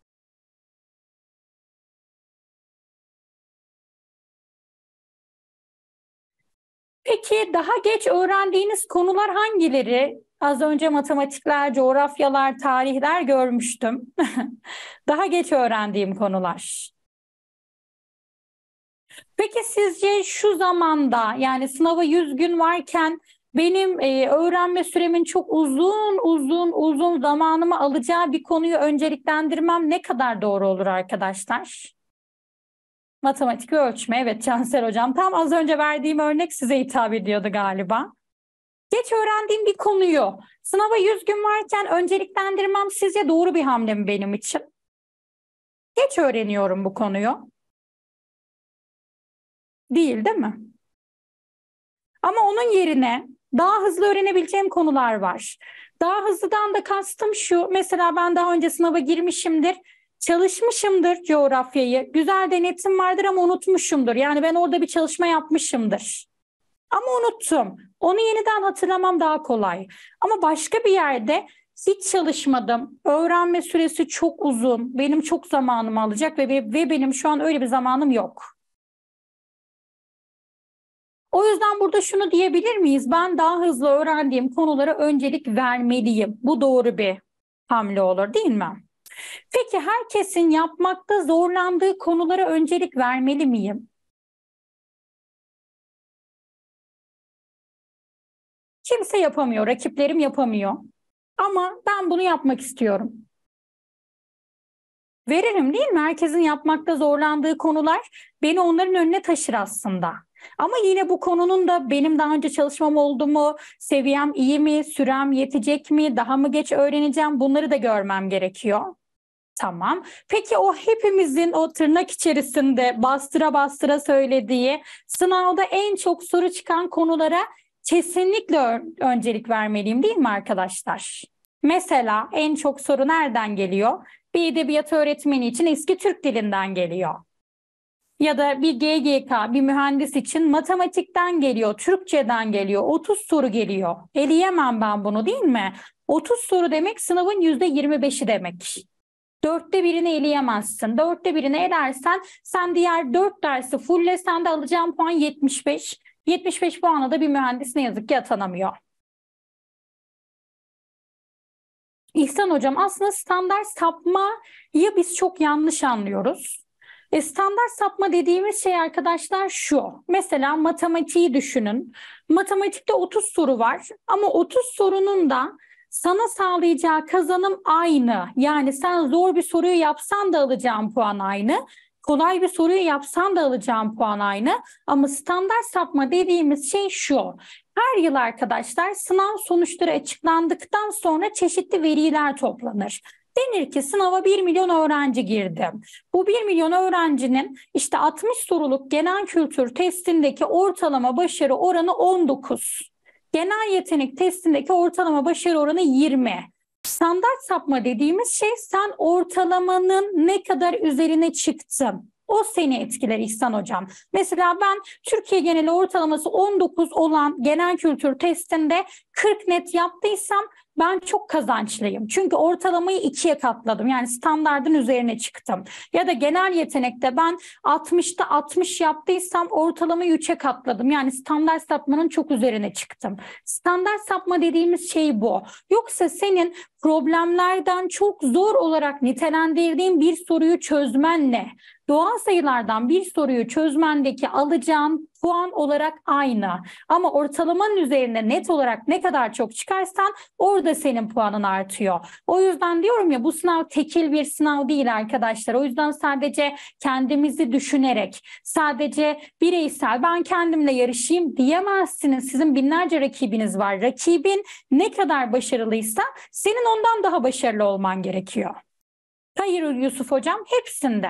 Peki daha geç öğrendiğiniz konular hangileri? Az önce matematikler, coğrafyalar, tarihler görmüştüm. Daha geç öğrendiğim konular. Peki sizce şu zamanda yani sınava 100 gün varken benim e, öğrenme süremin çok uzun uzun uzun zamanımı alacağı bir konuyu önceliklendirmem ne kadar doğru olur arkadaşlar? Matematik ölçme evet Cansel hocam tam az önce verdiğim örnek size hitap ediyordu galiba. Geç öğrendiğim bir konuyu sınava 100 gün varken önceliklendirmem sizce doğru bir hamle mi benim için? Geç öğreniyorum bu konuyu. Değil değil mi? Ama onun yerine daha hızlı öğrenebileceğim konular var. Daha hızlıdan da kastım şu. Mesela ben daha önce sınava girmişimdir. Çalışmışımdır coğrafyayı. Güzel denetim vardır ama unutmuşumdur. Yani ben orada bir çalışma yapmışımdır. Ama unuttum. Onu yeniden hatırlamam daha kolay. Ama başka bir yerde hiç çalışmadım. Öğrenme süresi çok uzun. Benim çok zamanımı alacak ve, ve benim şu an öyle bir zamanım yok. O yüzden burada şunu diyebilir miyiz? Ben daha hızlı öğrendiğim konulara öncelik vermeliyim. Bu doğru bir hamle olur değil mi? Peki herkesin yapmakta zorlandığı konulara öncelik vermeli miyim? Kimse yapamıyor, rakiplerim yapamıyor. Ama ben bunu yapmak istiyorum. Veririm değil mi? Herkesin yapmakta zorlandığı konular beni onların önüne taşır aslında. Ama yine bu konunun da benim daha önce çalışmam oldu mu, seviyem iyi mi, sürem yetecek mi, daha mı geç öğreneceğim bunları da görmem gerekiyor. Tamam. Peki o hepimizin o tırnak içerisinde bastıra bastıra söylediği sınavda en çok soru çıkan konulara kesinlikle öncelik vermeliyim değil mi arkadaşlar? Mesela en çok soru nereden geliyor? Bir edebiyat öğretmeni için eski Türk dilinden geliyor. Ya da bir GGK, bir mühendis için matematikten geliyor, Türkçeden geliyor, 30 soru geliyor. Eleyemem ben bunu değil mi? 30 soru demek sınavın %25'i demek. Dörtte birini eleyemezsin. Dörtte birini elersen sen diğer dört dersi fullesen de alacağın puan 75. 75 puanla da bir mühendis ne yazık ki atanamıyor. İhsan Hocam aslında standart sapmayı biz çok yanlış anlıyoruz. E, standart sapma dediğimiz şey arkadaşlar şu. Mesela matematiği düşünün. Matematikte 30 soru var ama 30 sorunun da sana sağlayacağı kazanım aynı. Yani sen zor bir soruyu yapsan da alacağın puan aynı kolay bir soruyu yapsan da alacağım puan aynı. Ama standart sapma dediğimiz şey şu. Her yıl arkadaşlar sınav sonuçları açıklandıktan sonra çeşitli veriler toplanır. Denir ki sınava 1 milyon öğrenci girdi. Bu 1 milyon öğrencinin işte 60 soruluk genel kültür testindeki ortalama başarı oranı 19. Genel yetenek testindeki ortalama başarı oranı 20. Standart sapma dediğimiz şey sen ortalamanın ne kadar üzerine çıktın. O seni etkiler İhsan Hocam. Mesela ben Türkiye geneli ortalaması 19 olan genel kültür testinde 40 net yaptıysam ben çok kazançlıyım. Çünkü ortalamayı ikiye katladım. Yani standardın üzerine çıktım. Ya da genel yetenekte ben 60'ta 60 yaptıysam ortalamayı 3'e katladım. Yani standart sapmanın çok üzerine çıktım. Standart sapma dediğimiz şey bu. Yoksa senin problemlerden çok zor olarak nitelendirdiğin bir soruyu çözmen ne? Doğal sayılardan bir soruyu çözmendeki alacağın puan olarak aynı. Ama ortalamanın üzerine net olarak ne kadar çok çıkarsan orada senin puanın artıyor. O yüzden diyorum ya bu sınav tekil bir sınav değil arkadaşlar. O yüzden sadece kendimizi düşünerek, sadece bireysel ben kendimle yarışayım diyemezsiniz. Sizin binlerce rakibiniz var. Rakibin ne kadar başarılıysa senin ondan daha başarılı olman gerekiyor. Hayır Yusuf Hocam hepsinde.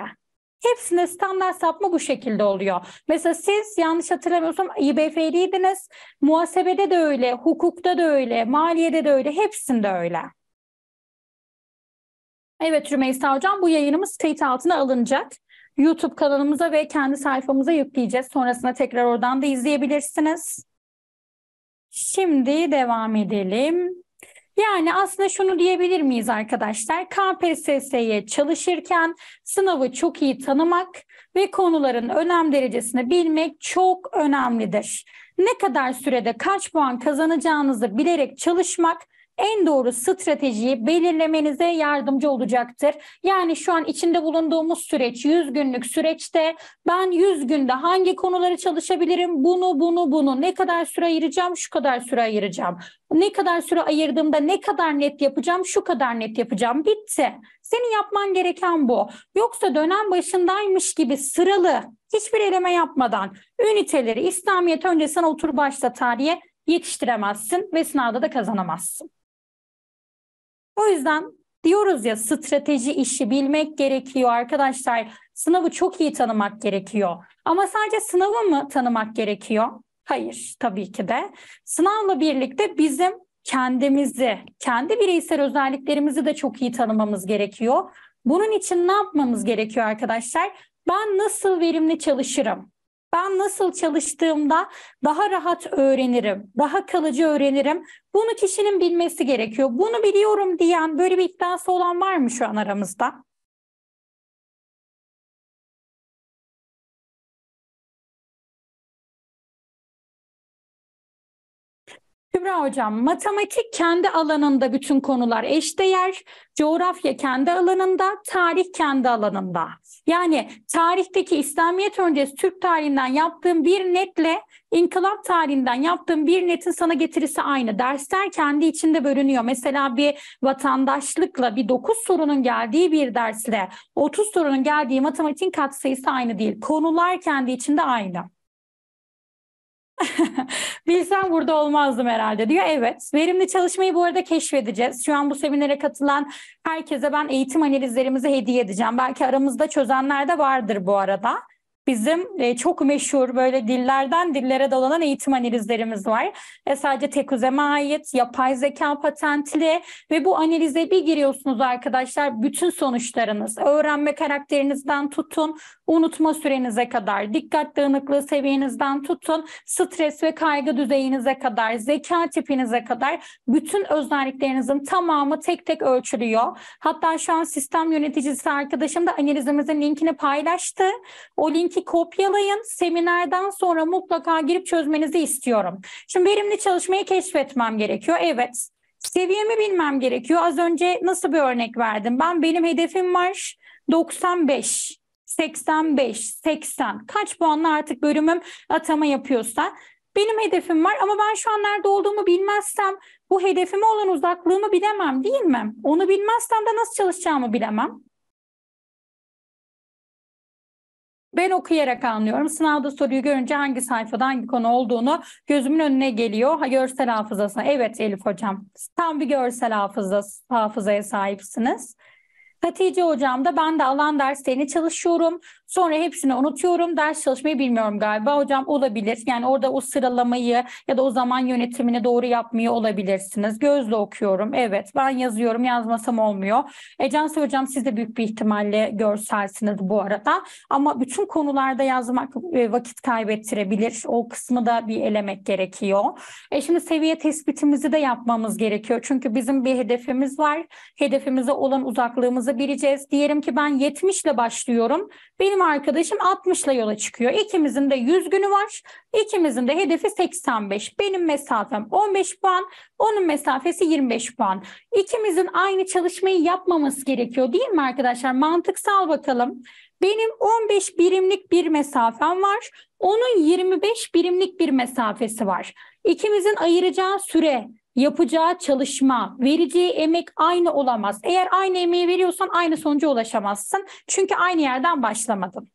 Hepsinde standart sapma bu şekilde oluyor. Mesela siz yanlış hatırlamıyorsam İBF'liydiniz. Muhasebede de öyle, hukukta da öyle, maliyede de öyle, hepsinde öyle. Evet Rümeysa Hocam bu yayınımız kayıt altına alınacak. YouTube kanalımıza ve kendi sayfamıza yükleyeceğiz. Sonrasında tekrar oradan da izleyebilirsiniz. Şimdi devam edelim. Yani aslında şunu diyebilir miyiz arkadaşlar? KPSS'ye çalışırken sınavı çok iyi tanımak ve konuların önem derecesini bilmek çok önemlidir. Ne kadar sürede kaç puan kazanacağınızı bilerek çalışmak en doğru stratejiyi belirlemenize yardımcı olacaktır. Yani şu an içinde bulunduğumuz süreç 100 günlük süreçte ben 100 günde hangi konuları çalışabilirim? Bunu, bunu, bunu ne kadar süre ayıracağım? Şu kadar süre ayıracağım. Ne kadar süre ayırdığımda ne kadar net yapacağım? Şu kadar net yapacağım. Bitti. Senin yapman gereken bu. Yoksa dönem başındaymış gibi sıralı hiçbir eleme yapmadan üniteleri İslamiyet öncesine otur başla tarihe yetiştiremezsin ve sınavda da kazanamazsın. O yüzden diyoruz ya strateji işi bilmek gerekiyor arkadaşlar. Sınavı çok iyi tanımak gerekiyor. Ama sadece sınavı mı tanımak gerekiyor? Hayır tabii ki de. Sınavla birlikte bizim kendimizi, kendi bireysel özelliklerimizi de çok iyi tanımamız gerekiyor. Bunun için ne yapmamız gerekiyor arkadaşlar? Ben nasıl verimli çalışırım? ben nasıl çalıştığımda daha rahat öğrenirim, daha kalıcı öğrenirim. Bunu kişinin bilmesi gerekiyor. Bunu biliyorum diyen böyle bir iddiası olan var mı şu an aramızda? Semra Hocam, matematik kendi alanında bütün konular eşdeğer, coğrafya kendi alanında, tarih kendi alanında. Yani tarihteki İslamiyet öncesi Türk tarihinden yaptığım bir netle inkılap tarihinden yaptığım bir netin sana getirisi aynı. Dersler kendi içinde bölünüyor. Mesela bir vatandaşlıkla bir 9 sorunun geldiği bir dersle 30 sorunun geldiği matematiğin katsayısı aynı değil. Konular kendi içinde aynı. Bilsem burada olmazdım herhalde diyor. Evet. Verimli çalışmayı bu arada keşfedeceğiz. Şu an bu seminere katılan herkese ben eğitim analizlerimizi hediye edeceğim. Belki aramızda çözenler de vardır bu arada bizim e, çok meşhur böyle dillerden dillere dolanan eğitim analizlerimiz var. E, sadece tek üzeme ait, yapay zeka patentli ve bu analize bir giriyorsunuz arkadaşlar. Bütün sonuçlarınız, öğrenme karakterinizden tutun, unutma sürenize kadar, dikkat dağınıklığı seviyenizden tutun, stres ve kaygı düzeyinize kadar, zeka tipinize kadar bütün özelliklerinizin tamamı tek tek ölçülüyor. Hatta şu an sistem yöneticisi arkadaşım da analizimizin linkini paylaştı. O link linki kopyalayın. Seminerden sonra mutlaka girip çözmenizi istiyorum. Şimdi verimli çalışmayı keşfetmem gerekiyor. Evet. Seviyemi bilmem gerekiyor. Az önce nasıl bir örnek verdim? Ben benim hedefim var 95. 85, 80 kaç puanla artık bölümüm atama yapıyorsa benim hedefim var ama ben şu an nerede olduğumu bilmezsem bu hedefime olan uzaklığımı bilemem değil mi? Onu bilmezsem de nasıl çalışacağımı bilemem. Ben okuyarak anlıyorum. Sınavda soruyu görünce hangi sayfada hangi konu olduğunu gözümün önüne geliyor. Ha, görsel hafızasına. Evet Elif Hocam. Tam bir görsel hafızası, hafızaya sahipsiniz. Hatice hocam da ben de alan derslerini çalışıyorum. Sonra hepsini unutuyorum. Ders çalışmayı bilmiyorum galiba. Hocam olabilir. Yani orada o sıralamayı ya da o zaman yönetimini doğru yapmıyor olabilirsiniz. Gözle okuyorum. Evet ben yazıyorum. Yazmasam olmuyor. Ecan hocam siz de büyük bir ihtimalle görselsiniz bu arada. Ama bütün konularda yazmak e, vakit kaybettirebilir. O kısmı da bir elemek gerekiyor. E şimdi seviye tespitimizi de yapmamız gerekiyor. Çünkü bizim bir hedefimiz var. Hedefimize olan uzaklığımızı bileceğiz. Diyelim ki ben 70 ile başlıyorum. Benim benim arkadaşım 60 ile yola çıkıyor. İkimizin de 100 günü var. İkimizin de hedefi 85. Benim mesafem 15 puan, onun mesafesi 25 puan. İkimizin aynı çalışmayı yapmaması gerekiyor değil mi arkadaşlar? Mantıksal bakalım. Benim 15 birimlik bir mesafem var. Onun 25 birimlik bir mesafesi var. İkimizin ayıracağı süre yapacağı çalışma, vereceği emek aynı olamaz. Eğer aynı emeği veriyorsan aynı sonuca ulaşamazsın. Çünkü aynı yerden başlamadın.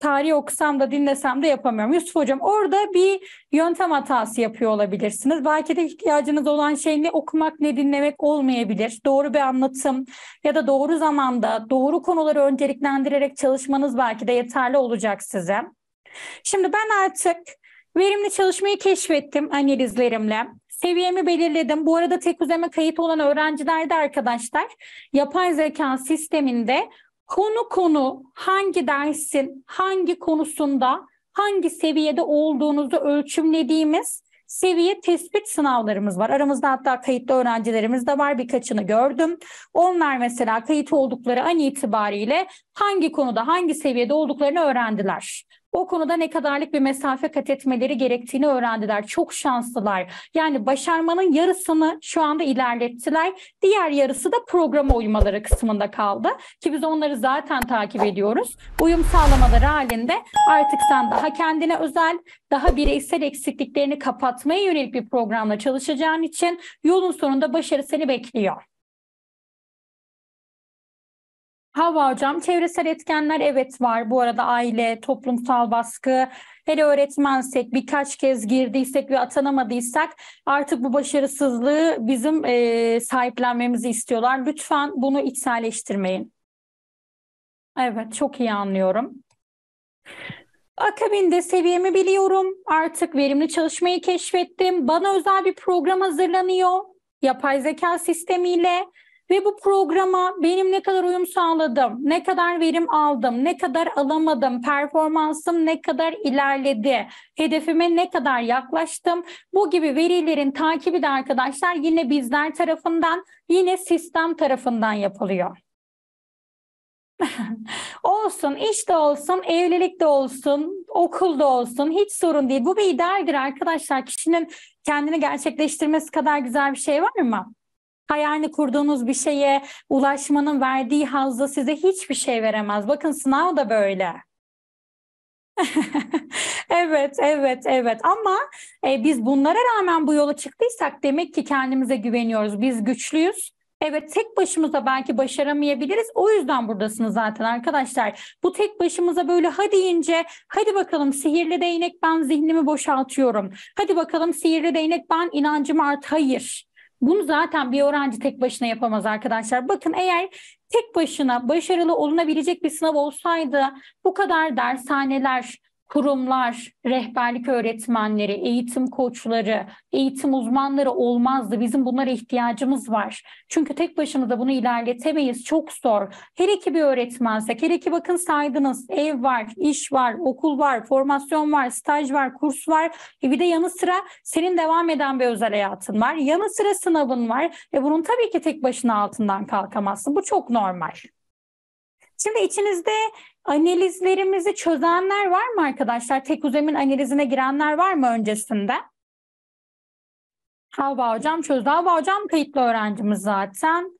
Tarih okusam da dinlesem de yapamıyorum. Yusuf Hocam orada bir yöntem hatası yapıyor olabilirsiniz. Belki de ihtiyacınız olan şey ne okumak ne dinlemek olmayabilir. Doğru bir anlatım ya da doğru zamanda doğru konuları önceliklendirerek çalışmanız belki de yeterli olacak size. Şimdi ben artık Verimli çalışmayı keşfettim analizlerimle. Seviyemi belirledim. Bu arada tek üzeme kayıt olan öğrenciler de arkadaşlar yapay zeka sisteminde konu konu hangi dersin hangi konusunda hangi seviyede olduğunuzu ölçümlediğimiz seviye tespit sınavlarımız var. Aramızda hatta kayıtlı öğrencilerimiz de var. Birkaçını gördüm. Onlar mesela kayıt oldukları an itibariyle hangi konuda, hangi seviyede olduklarını öğrendiler. O konuda ne kadarlık bir mesafe kat etmeleri gerektiğini öğrendiler. Çok şanslılar. Yani başarmanın yarısını şu anda ilerlettiler. Diğer yarısı da programa uymaları kısmında kaldı. Ki biz onları zaten takip ediyoruz. Uyum sağlamaları halinde artık sen daha kendine özel, daha bireysel eksikliklerini kapatmaya yönelik bir programla çalışacağın için yolun sonunda başarı seni bekliyor. Hava hocam çevresel etkenler evet var. Bu arada aile, toplumsal baskı, hele öğretmensek birkaç kez girdiysek ve atanamadıysak artık bu başarısızlığı bizim e, sahiplenmemizi istiyorlar. Lütfen bunu içselleştirmeyin. Evet çok iyi anlıyorum. Akabinde seviyemi biliyorum. Artık verimli çalışmayı keşfettim. Bana özel bir program hazırlanıyor. Yapay zeka sistemiyle ve bu programa benim ne kadar uyum sağladım, ne kadar verim aldım, ne kadar alamadım, performansım ne kadar ilerledi, hedefime ne kadar yaklaştım. Bu gibi verilerin takibi de arkadaşlar yine bizler tarafından, yine sistem tarafından yapılıyor. olsun, iş de olsun, evlilik de olsun, okulda olsun hiç sorun değil. Bu bir idealdir arkadaşlar. Kişinin kendini gerçekleştirmesi kadar güzel bir şey var mı? hayalini kurduğunuz bir şeye ulaşmanın verdiği hazda size hiçbir şey veremez. Bakın sınav da böyle. evet, evet, evet. Ama e, biz bunlara rağmen bu yola çıktıysak demek ki kendimize güveniyoruz. Biz güçlüyüz. Evet tek başımıza belki başaramayabiliriz. O yüzden buradasınız zaten arkadaşlar. Bu tek başımıza böyle hadi ince hadi bakalım sihirli değnek ben zihnimi boşaltıyorum. Hadi bakalım sihirli değnek ben inancımı art. Hayır. Bunu zaten bir öğrenci tek başına yapamaz arkadaşlar. Bakın eğer tek başına başarılı olunabilecek bir sınav olsaydı bu kadar dershaneler, kurumlar, rehberlik öğretmenleri, eğitim koçları, eğitim uzmanları olmazdı. Bizim bunlara ihtiyacımız var. Çünkü tek başımıza bunu ilerletemeyiz. Çok zor. Her iki bir öğretmensek, her iki bakın saydınız. Ev var, iş var, okul var, formasyon var, staj var, kurs var. E bir de yanı sıra senin devam eden bir özel hayatın var. Yanı sıra sınavın var. Ve bunun tabii ki tek başına altından kalkamazsın. Bu çok normal. Şimdi içinizde Analizlerimizi çözenler var mı arkadaşlar? Tek uzemin analizine girenler var mı öncesinde? Havva hocam çözdü. Havva hocam kayıtlı öğrencimiz zaten.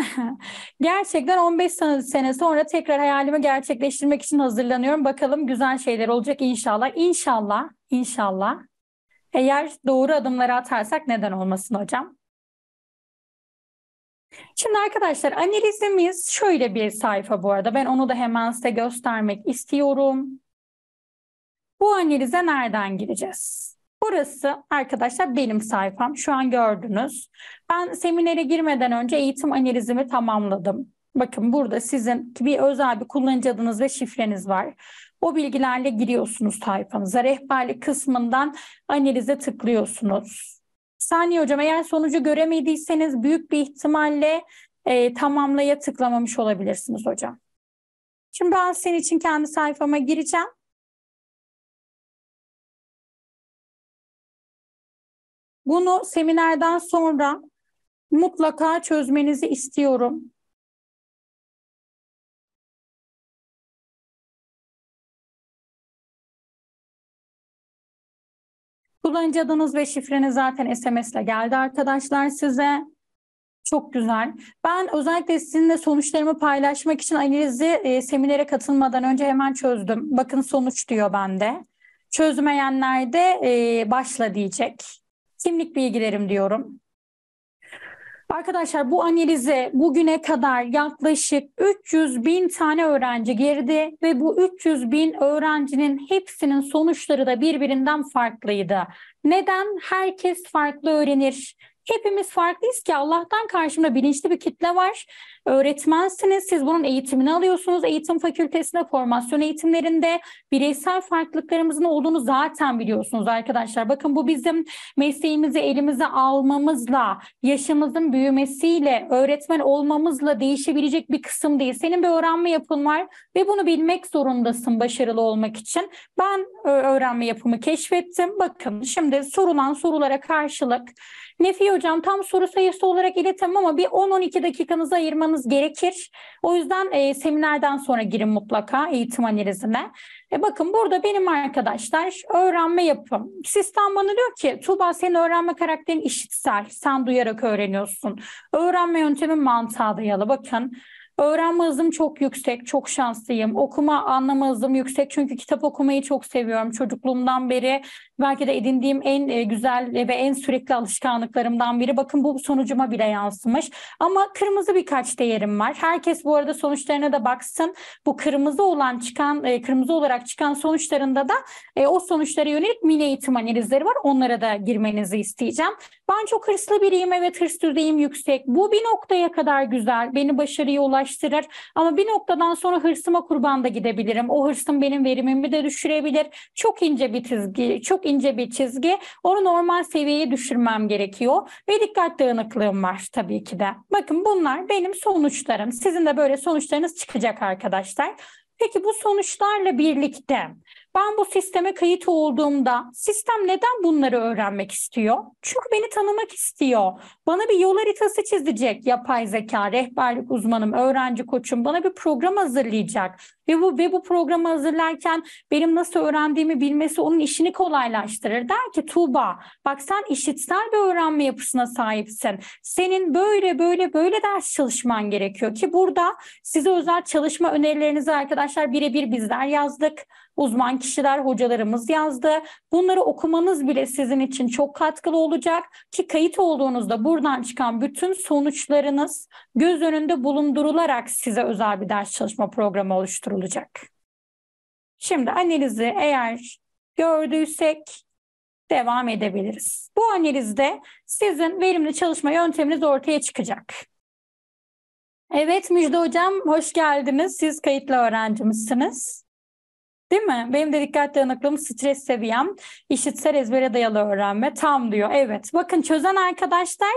Gerçekten 15 sene sonra tekrar hayalimi gerçekleştirmek için hazırlanıyorum. Bakalım güzel şeyler olacak inşallah. İnşallah, inşallah. Eğer doğru adımları atarsak neden olmasın hocam? Şimdi arkadaşlar analizimiz şöyle bir sayfa bu arada. Ben onu da hemen size göstermek istiyorum. Bu analize nereden gireceğiz? Burası arkadaşlar benim sayfam. Şu an gördünüz. Ben seminere girmeden önce eğitim analizimi tamamladım. Bakın burada sizin bir özel bir kullanıcı adınız ve şifreniz var. O bilgilerle giriyorsunuz sayfanıza. Rehberlik kısmından analize tıklıyorsunuz. Saniye hocam eğer sonucu göremediyseniz büyük bir ihtimalle e, tamamlaya tıklamamış olabilirsiniz hocam. Şimdi ben senin için kendi sayfama gireceğim. Bunu seminerden sonra mutlaka çözmenizi istiyorum. Kullanıcı adınız ve şifreniz zaten SMS ile geldi arkadaşlar size. Çok güzel. Ben özellikle sizinle sonuçlarımı paylaşmak için analizi e, seminere katılmadan önce hemen çözdüm. Bakın sonuç diyor bende. Çözmeyenler de e, başla diyecek. Kimlik bilgilerim diyorum. Arkadaşlar bu analize bugüne kadar yaklaşık 300 bin tane öğrenci girdi ve bu 300 bin öğrencinin hepsinin sonuçları da birbirinden farklıydı. Neden? Herkes farklı öğrenir. Hepimiz farklıyız ki Allah'tan karşımda bilinçli bir kitle var Öğretmensiniz, siz bunun eğitimini alıyorsunuz. Eğitim fakültesinde, formasyon eğitimlerinde bireysel farklılıklarımızın olduğunu zaten biliyorsunuz arkadaşlar. Bakın bu bizim mesleğimizi elimize almamızla, yaşımızın büyümesiyle, öğretmen olmamızla değişebilecek bir kısım değil. Senin bir öğrenme yapın var ve bunu bilmek zorundasın başarılı olmak için. Ben öğrenme yapımı keşfettim. Bakın şimdi sorulan sorulara karşılık Nefi hocam tam soru sayısı olarak iletemem ama bir 10-12 dakikanızı ayırmanız yapmanız gerekir. O yüzden e, seminerden sonra girin mutlaka eğitim analizine. E, bakın burada benim arkadaşlar öğrenme yapım. Sistem bana diyor ki Tuğba senin öğrenme karakterin işitsel. Sen duyarak öğreniyorsun. Öğrenme yöntemi mantığa dayalı. Bakın Öğrenme hızım çok yüksek, çok şanslıyım. Okuma anlama hızım yüksek çünkü kitap okumayı çok seviyorum. Çocukluğumdan beri belki de edindiğim en e, güzel ve en sürekli alışkanlıklarımdan biri. Bakın bu sonucuma bile yansımış. Ama kırmızı birkaç değerim var. Herkes bu arada sonuçlarına da baksın. Bu kırmızı olan çıkan, e, kırmızı olarak çıkan sonuçlarında da e, o sonuçlara yönelik mini eğitim analizleri var. Onlara da girmenizi isteyeceğim. Ben çok hırslı biriyim. Evet hırs düzeyim yüksek. Bu bir noktaya kadar güzel. Beni başarıya ulaş kolaylaştırır. Ama bir noktadan sonra hırsıma kurban da gidebilirim. O hırsım benim verimimi de düşürebilir. Çok ince bir çizgi, çok ince bir çizgi. Onu normal seviyeye düşürmem gerekiyor. Ve dikkat dağınıklığım var tabii ki de. Bakın bunlar benim sonuçlarım. Sizin de böyle sonuçlarınız çıkacak arkadaşlar. Peki bu sonuçlarla birlikte ben bu sisteme kayıt olduğumda sistem neden bunları öğrenmek istiyor? Çünkü beni tanımak istiyor. Bana bir yol haritası çizecek yapay zeka, rehberlik uzmanım, öğrenci koçum bana bir program hazırlayacak. Ve bu ve bu programı hazırlarken benim nasıl öğrendiğimi bilmesi onun işini kolaylaştırır. Der ki Tuğba bak sen işitsel bir öğrenme yapısına sahipsin. Senin böyle böyle böyle ders çalışman gerekiyor ki burada size özel çalışma önerilerinizi arkadaşlar birebir bizler yazdık uzman kişiler, hocalarımız yazdı. Bunları okumanız bile sizin için çok katkılı olacak ki kayıt olduğunuzda buradan çıkan bütün sonuçlarınız göz önünde bulundurularak size özel bir ders çalışma programı oluşturulacak. Şimdi analizi eğer gördüysek devam edebiliriz. Bu analizde sizin verimli çalışma yönteminiz ortaya çıkacak. Evet Müjde Hocam hoş geldiniz. Siz kayıtlı öğrencimizsiniz. Değil mi? Benim de dikkat dayanıklığım stres seviyem, işitsel ezbere dayalı öğrenme tam diyor. Evet. Bakın çözen arkadaşlar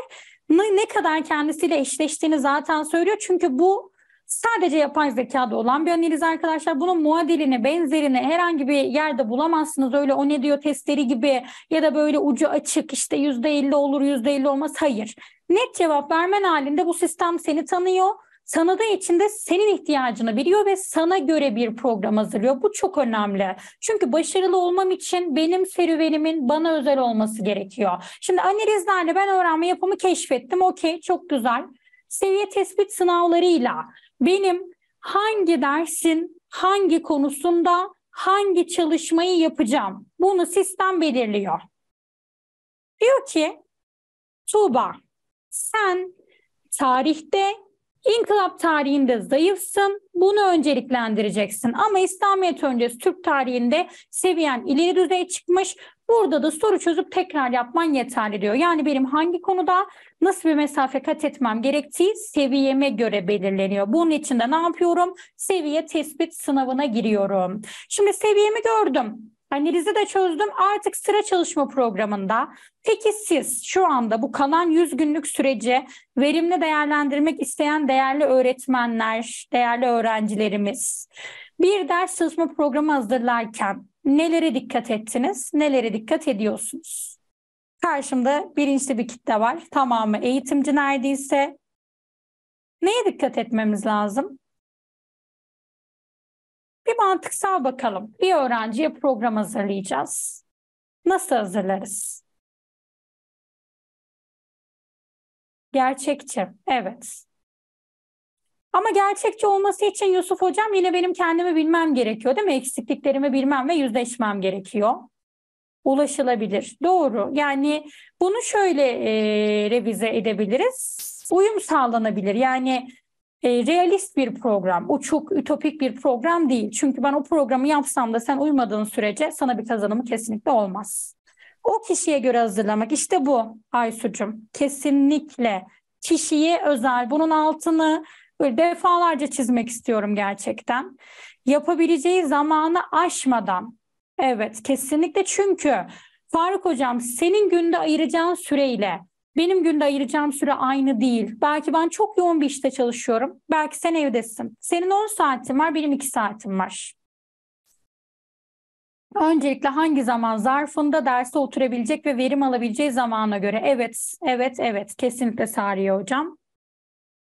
ne kadar kendisiyle eşleştiğini zaten söylüyor. Çünkü bu sadece yapay zekada olan bir analiz arkadaşlar. Bunun muadilini, benzerini herhangi bir yerde bulamazsınız. Öyle o ne diyor testleri gibi ya da böyle ucu açık işte yüzde elli olur yüzde elli olmaz. Hayır. Net cevap vermen halinde bu sistem seni tanıyor sana da içinde senin ihtiyacını biliyor ve sana göre bir program hazırlıyor. Bu çok önemli. Çünkü başarılı olmam için benim serüvenimin bana özel olması gerekiyor. Şimdi analizlerle ben öğrenme yapımı keşfettim. Okey çok güzel. Seviye tespit sınavlarıyla benim hangi dersin hangi konusunda hangi çalışmayı yapacağım? Bunu sistem belirliyor. Diyor ki Tuğba sen tarihte İnkılap tarihinde zayıfsın. Bunu önceliklendireceksin. Ama İslamiyet öncesi Türk tarihinde seviyen ileri düzey çıkmış. Burada da soru çözüp tekrar yapman yeterli diyor. Yani benim hangi konuda nasıl bir mesafe kat etmem gerektiği seviyeme göre belirleniyor. Bunun için de ne yapıyorum? Seviye tespit sınavına giriyorum. Şimdi seviyemi gördüm Analizi de çözdüm. Artık sıra çalışma programında. Peki siz şu anda bu kalan 100 günlük süreci verimli değerlendirmek isteyen değerli öğretmenler, değerli öğrencilerimiz bir ders çalışma programı hazırlarken nelere dikkat ettiniz, nelere dikkat ediyorsunuz? Karşımda bilinçli bir kitle var. Tamamı eğitimci neredeyse. Neye dikkat etmemiz lazım? bir mantıksal bakalım. Bir öğrenciye program hazırlayacağız. Nasıl hazırlarız? Gerçekçi, evet. Ama gerçekçi olması için Yusuf Hocam yine benim kendimi bilmem gerekiyor değil mi? Eksikliklerimi bilmem ve yüzleşmem gerekiyor. Ulaşılabilir. Doğru. Yani bunu şöyle e, revize edebiliriz. Uyum sağlanabilir. Yani e, realist bir program, uçuk, ütopik bir program değil. Çünkü ben o programı yapsam da sen uymadığın sürece sana bir kazanımı kesinlikle olmaz. O kişiye göre hazırlamak işte bu Aysu'cum. Kesinlikle kişiye özel. Bunun altını böyle defalarca çizmek istiyorum gerçekten. Yapabileceği zamanı aşmadan. Evet kesinlikle çünkü Faruk Hocam senin günde ayıracağın süreyle benim günde ayıracağım süre aynı değil. Belki ben çok yoğun bir işte çalışıyorum. Belki sen evdesin. Senin 10 saatin var, benim 2 saatim var. Öncelikle hangi zaman zarfında derse oturabilecek ve verim alabileceği zamana göre. Evet, evet, evet. Kesinlikle Sariye Hocam.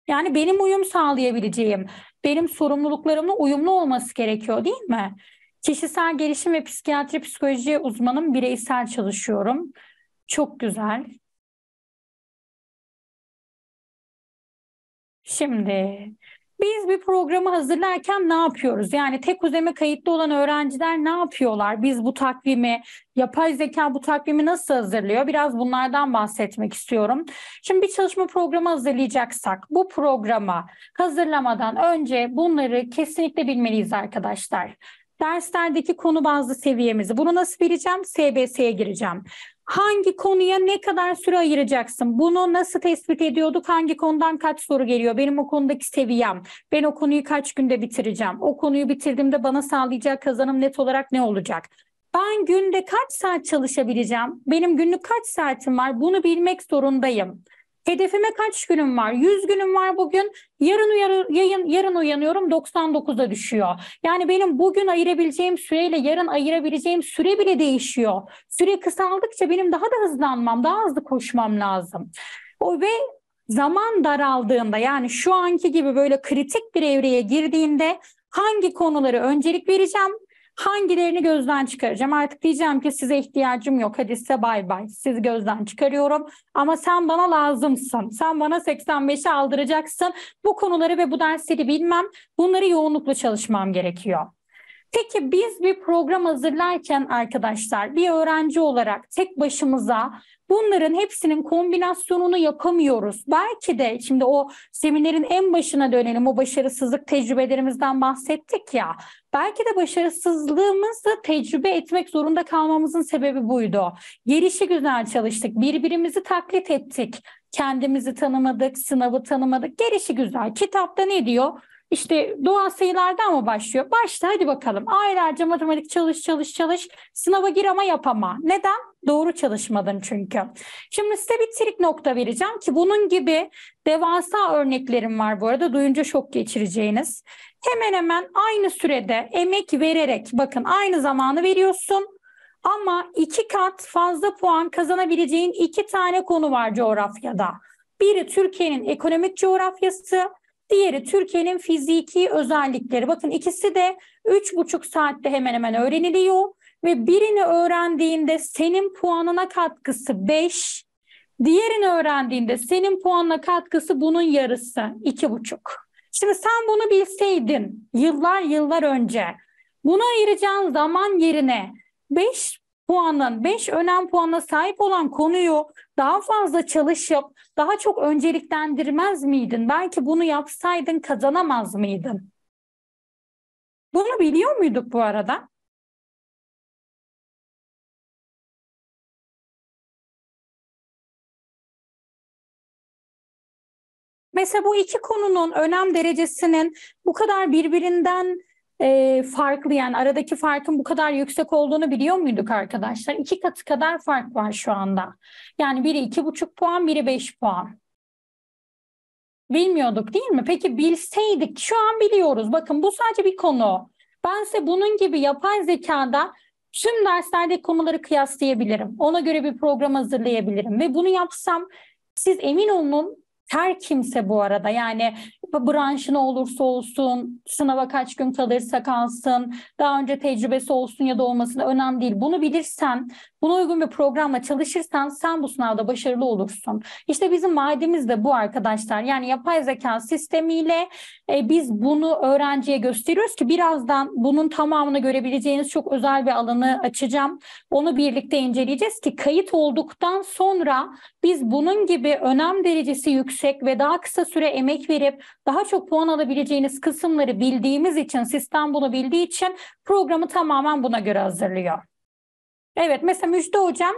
Yani benim uyum sağlayabileceğim, benim sorumluluklarımla uyumlu olması gerekiyor değil mi? Kişisel gelişim ve psikiyatri psikoloji uzmanım bireysel çalışıyorum. Çok güzel. Şimdi biz bir programı hazırlarken ne yapıyoruz? Yani tek uzeme kayıtlı olan öğrenciler ne yapıyorlar? Biz bu takvimi, yapay zeka bu takvimi nasıl hazırlıyor? Biraz bunlardan bahsetmek istiyorum. Şimdi bir çalışma programı hazırlayacaksak bu programa hazırlamadan önce bunları kesinlikle bilmeliyiz arkadaşlar derslerdeki konu bazlı seviyemizi. Bunu nasıl bileceğim? SBS'ye gireceğim hangi konuya ne kadar süre ayıracaksın? Bunu nasıl tespit ediyorduk? Hangi konudan kaç soru geliyor? Benim o konudaki seviyem. Ben o konuyu kaç günde bitireceğim? O konuyu bitirdiğimde bana sağlayacak kazanım net olarak ne olacak? Ben günde kaç saat çalışabileceğim? Benim günlük kaç saatim var? Bunu bilmek zorundayım. Hedefime kaç günüm var? 100 günüm var bugün. Yarın uyar, yayın, yarın uyanıyorum 99'a düşüyor. Yani benim bugün ayırabileceğim süreyle yarın ayırabileceğim süre bile değişiyor. Süre kısaldıkça benim daha da hızlanmam, daha hızlı koşmam lazım. O ve zaman daraldığında yani şu anki gibi böyle kritik bir evreye girdiğinde hangi konuları öncelik vereceğim, Hangilerini gözden çıkaracağım? Artık diyeceğim ki size ihtiyacım yok. Hadi size bay bay. Sizi gözden çıkarıyorum. Ama sen bana lazımsın. Sen bana 85'i aldıracaksın. Bu konuları ve bu dersleri bilmem. Bunları yoğunlukla çalışmam gerekiyor. Peki biz bir program hazırlarken arkadaşlar bir öğrenci olarak tek başımıza bunların hepsinin kombinasyonunu yapamıyoruz. Belki de şimdi o seminerin en başına dönelim o başarısızlık tecrübelerimizden bahsettik ya. Belki de başarısızlığımızı tecrübe etmek zorunda kalmamızın sebebi buydu. Gelişi güzel çalıştık, birbirimizi taklit ettik, kendimizi tanımadık, sınavı tanımadık. Gelişi güzel. Kitapta ne diyor? İşte doğal sayılardan mı başlıyor? Başla hadi bakalım. Aylarca matematik çalış çalış çalış. Sınava gir ama yapama. Neden? Doğru çalışmadın çünkü. Şimdi size bir trik nokta vereceğim ki bunun gibi devasa örneklerim var bu arada. Duyunca şok geçireceğiniz. Hemen hemen aynı sürede emek vererek bakın aynı zamanı veriyorsun. Ama iki kat fazla puan kazanabileceğin iki tane konu var coğrafyada. Biri Türkiye'nin ekonomik coğrafyası, Diğeri Türkiye'nin fiziki özellikleri. Bakın ikisi de 3,5 saatte hemen hemen öğreniliyor ve birini öğrendiğinde senin puanına katkısı 5, diğerini öğrendiğinde senin puanına katkısı bunun yarısı 2,5. Şimdi sen bunu bilseydin yıllar yıllar önce bunu ayıracağın zaman yerine 5 puanın, 5 önem puanına sahip olan konuyu daha fazla çalışıp daha çok önceliklendirmez miydin? Belki bunu yapsaydın kazanamaz mıydın? Bunu biliyor muyduk bu arada? Mesela bu iki konunun önem derecesinin bu kadar birbirinden e, farklı yani aradaki farkın bu kadar yüksek olduğunu biliyor muyduk arkadaşlar? İki katı kadar fark var şu anda. Yani biri iki buçuk puan, biri beş puan. Bilmiyorduk değil mi? Peki bilseydik şu an biliyoruz. Bakın bu sadece bir konu. Ben size bunun gibi yapay zekada tüm derslerdeki konuları kıyaslayabilirim. Ona göre bir program hazırlayabilirim. Ve bunu yapsam siz emin olun her kimse bu arada yani branşı ne olursa olsun, sınava kaç gün kalırsa kalsın, daha önce tecrübesi olsun ya da olmasın önemli değil. Bunu bilirsen Buna uygun bir programla çalışırsan sen bu sınavda başarılı olursun. İşte bizim vadimiz de bu arkadaşlar. Yani yapay zeka sistemiyle e, biz bunu öğrenciye gösteriyoruz ki birazdan bunun tamamını görebileceğiniz çok özel bir alanı açacağım. Onu birlikte inceleyeceğiz ki kayıt olduktan sonra biz bunun gibi önem derecesi yüksek ve daha kısa süre emek verip daha çok puan alabileceğiniz kısımları bildiğimiz için, sistem bunu bildiği için programı tamamen buna göre hazırlıyor. Evet mesela Müjde Hocam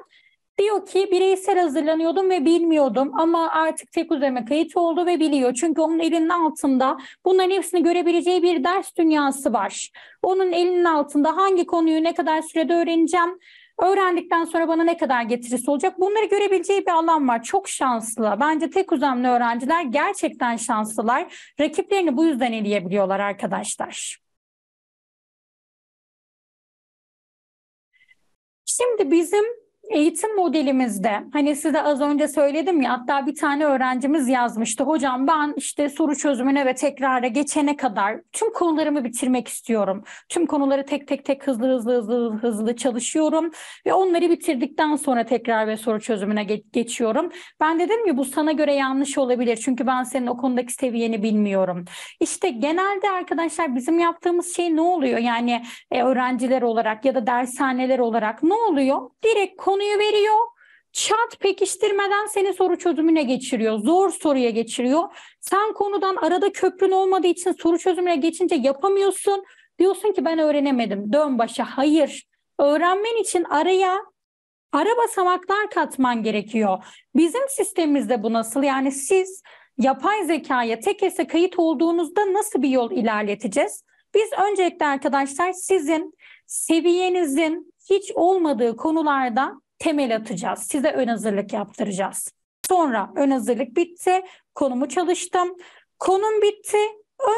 diyor ki bireysel hazırlanıyordum ve bilmiyordum ama artık tek üzerime kayıt oldu ve biliyor. Çünkü onun elinin altında bunların hepsini görebileceği bir ders dünyası var. Onun elinin altında hangi konuyu ne kadar sürede öğreneceğim, öğrendikten sonra bana ne kadar getirisi olacak bunları görebileceği bir alan var. Çok şanslı. Bence tek uzamlı öğrenciler gerçekten şanslılar. Rakiplerini bu yüzden eleyebiliyorlar arkadaşlar. Şimdi bizim eğitim modelimizde hani size az önce söyledim ya hatta bir tane öğrencimiz yazmıştı. Hocam ben işte soru çözümüne ve tekrara geçene kadar tüm konularımı bitirmek istiyorum. Tüm konuları tek tek tek hızlı hızlı hızlı hızlı çalışıyorum ve onları bitirdikten sonra tekrar ve soru çözümüne geç, geçiyorum. Ben dedim ya bu sana göre yanlış olabilir çünkü ben senin o konudaki seviyeni bilmiyorum. İşte genelde arkadaşlar bizim yaptığımız şey ne oluyor? Yani e, öğrenciler olarak ya da dershaneler olarak ne oluyor? Direkt konu konuyu veriyor. Çat pekiştirmeden seni soru çözümüne geçiriyor. Zor soruya geçiriyor. Sen konudan arada köprün olmadığı için soru çözümüne geçince yapamıyorsun. Diyorsun ki ben öğrenemedim. Dön başa. Hayır. Öğrenmen için araya ara basamaklar katman gerekiyor. Bizim sistemimizde bu nasıl? Yani siz yapay zekaya tekese kayıt olduğunuzda nasıl bir yol ilerleteceğiz? Biz öncelikle arkadaşlar sizin seviyenizin hiç olmadığı konularda temel atacağız. Size ön hazırlık yaptıracağız. Sonra ön hazırlık bitti. Konumu çalıştım. Konum bitti.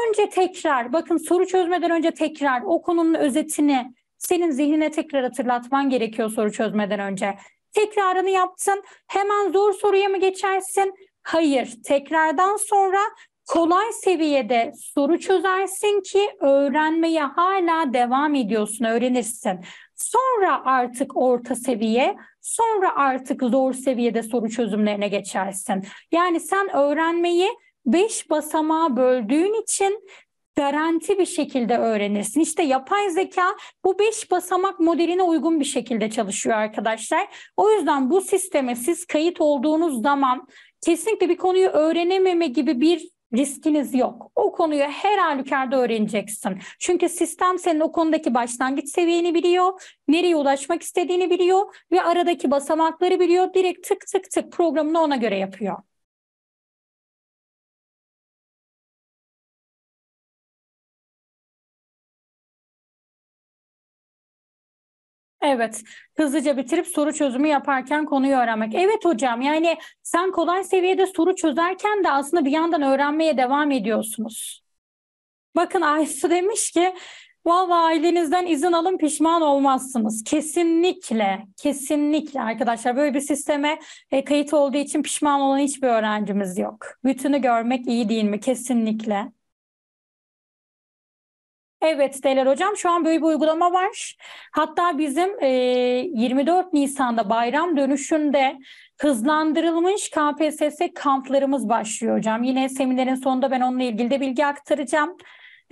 Önce tekrar bakın soru çözmeden önce tekrar o konunun özetini senin zihnine tekrar hatırlatman gerekiyor soru çözmeden önce. Tekrarını yaptın. Hemen zor soruya mı geçersin? Hayır. Tekrardan sonra kolay seviyede soru çözersin ki öğrenmeye hala devam ediyorsun, öğrenirsin. Sonra artık orta seviye Sonra artık zor seviyede soru çözümlerine geçersin. Yani sen öğrenmeyi 5 basamağa böldüğün için garanti bir şekilde öğrenirsin. İşte yapay zeka bu 5 basamak modeline uygun bir şekilde çalışıyor arkadaşlar. O yüzden bu sisteme siz kayıt olduğunuz zaman kesinlikle bir konuyu öğrenememe gibi bir riskiniz yok. O konuyu her halükarda öğreneceksin. Çünkü sistem senin o konudaki başlangıç seviyeni biliyor, nereye ulaşmak istediğini biliyor ve aradaki basamakları biliyor. Direkt tık tık tık programını ona göre yapıyor. Evet, hızlıca bitirip soru çözümü yaparken konuyu öğrenmek. Evet hocam, yani sen kolay seviyede soru çözerken de aslında bir yandan öğrenmeye devam ediyorsunuz. Bakın Aysu demiş ki, valla ailenizden izin alın pişman olmazsınız. Kesinlikle, kesinlikle arkadaşlar böyle bir sisteme e, kayıt olduğu için pişman olan hiçbir öğrencimiz yok. Bütünü görmek iyi değil mi? Kesinlikle. Evet Stellar Hocam şu an böyle bir uygulama var. Hatta bizim e, 24 Nisan'da bayram dönüşünde hızlandırılmış KPSS kamplarımız başlıyor hocam. Yine seminerin sonunda ben onunla ilgili de bilgi aktaracağım.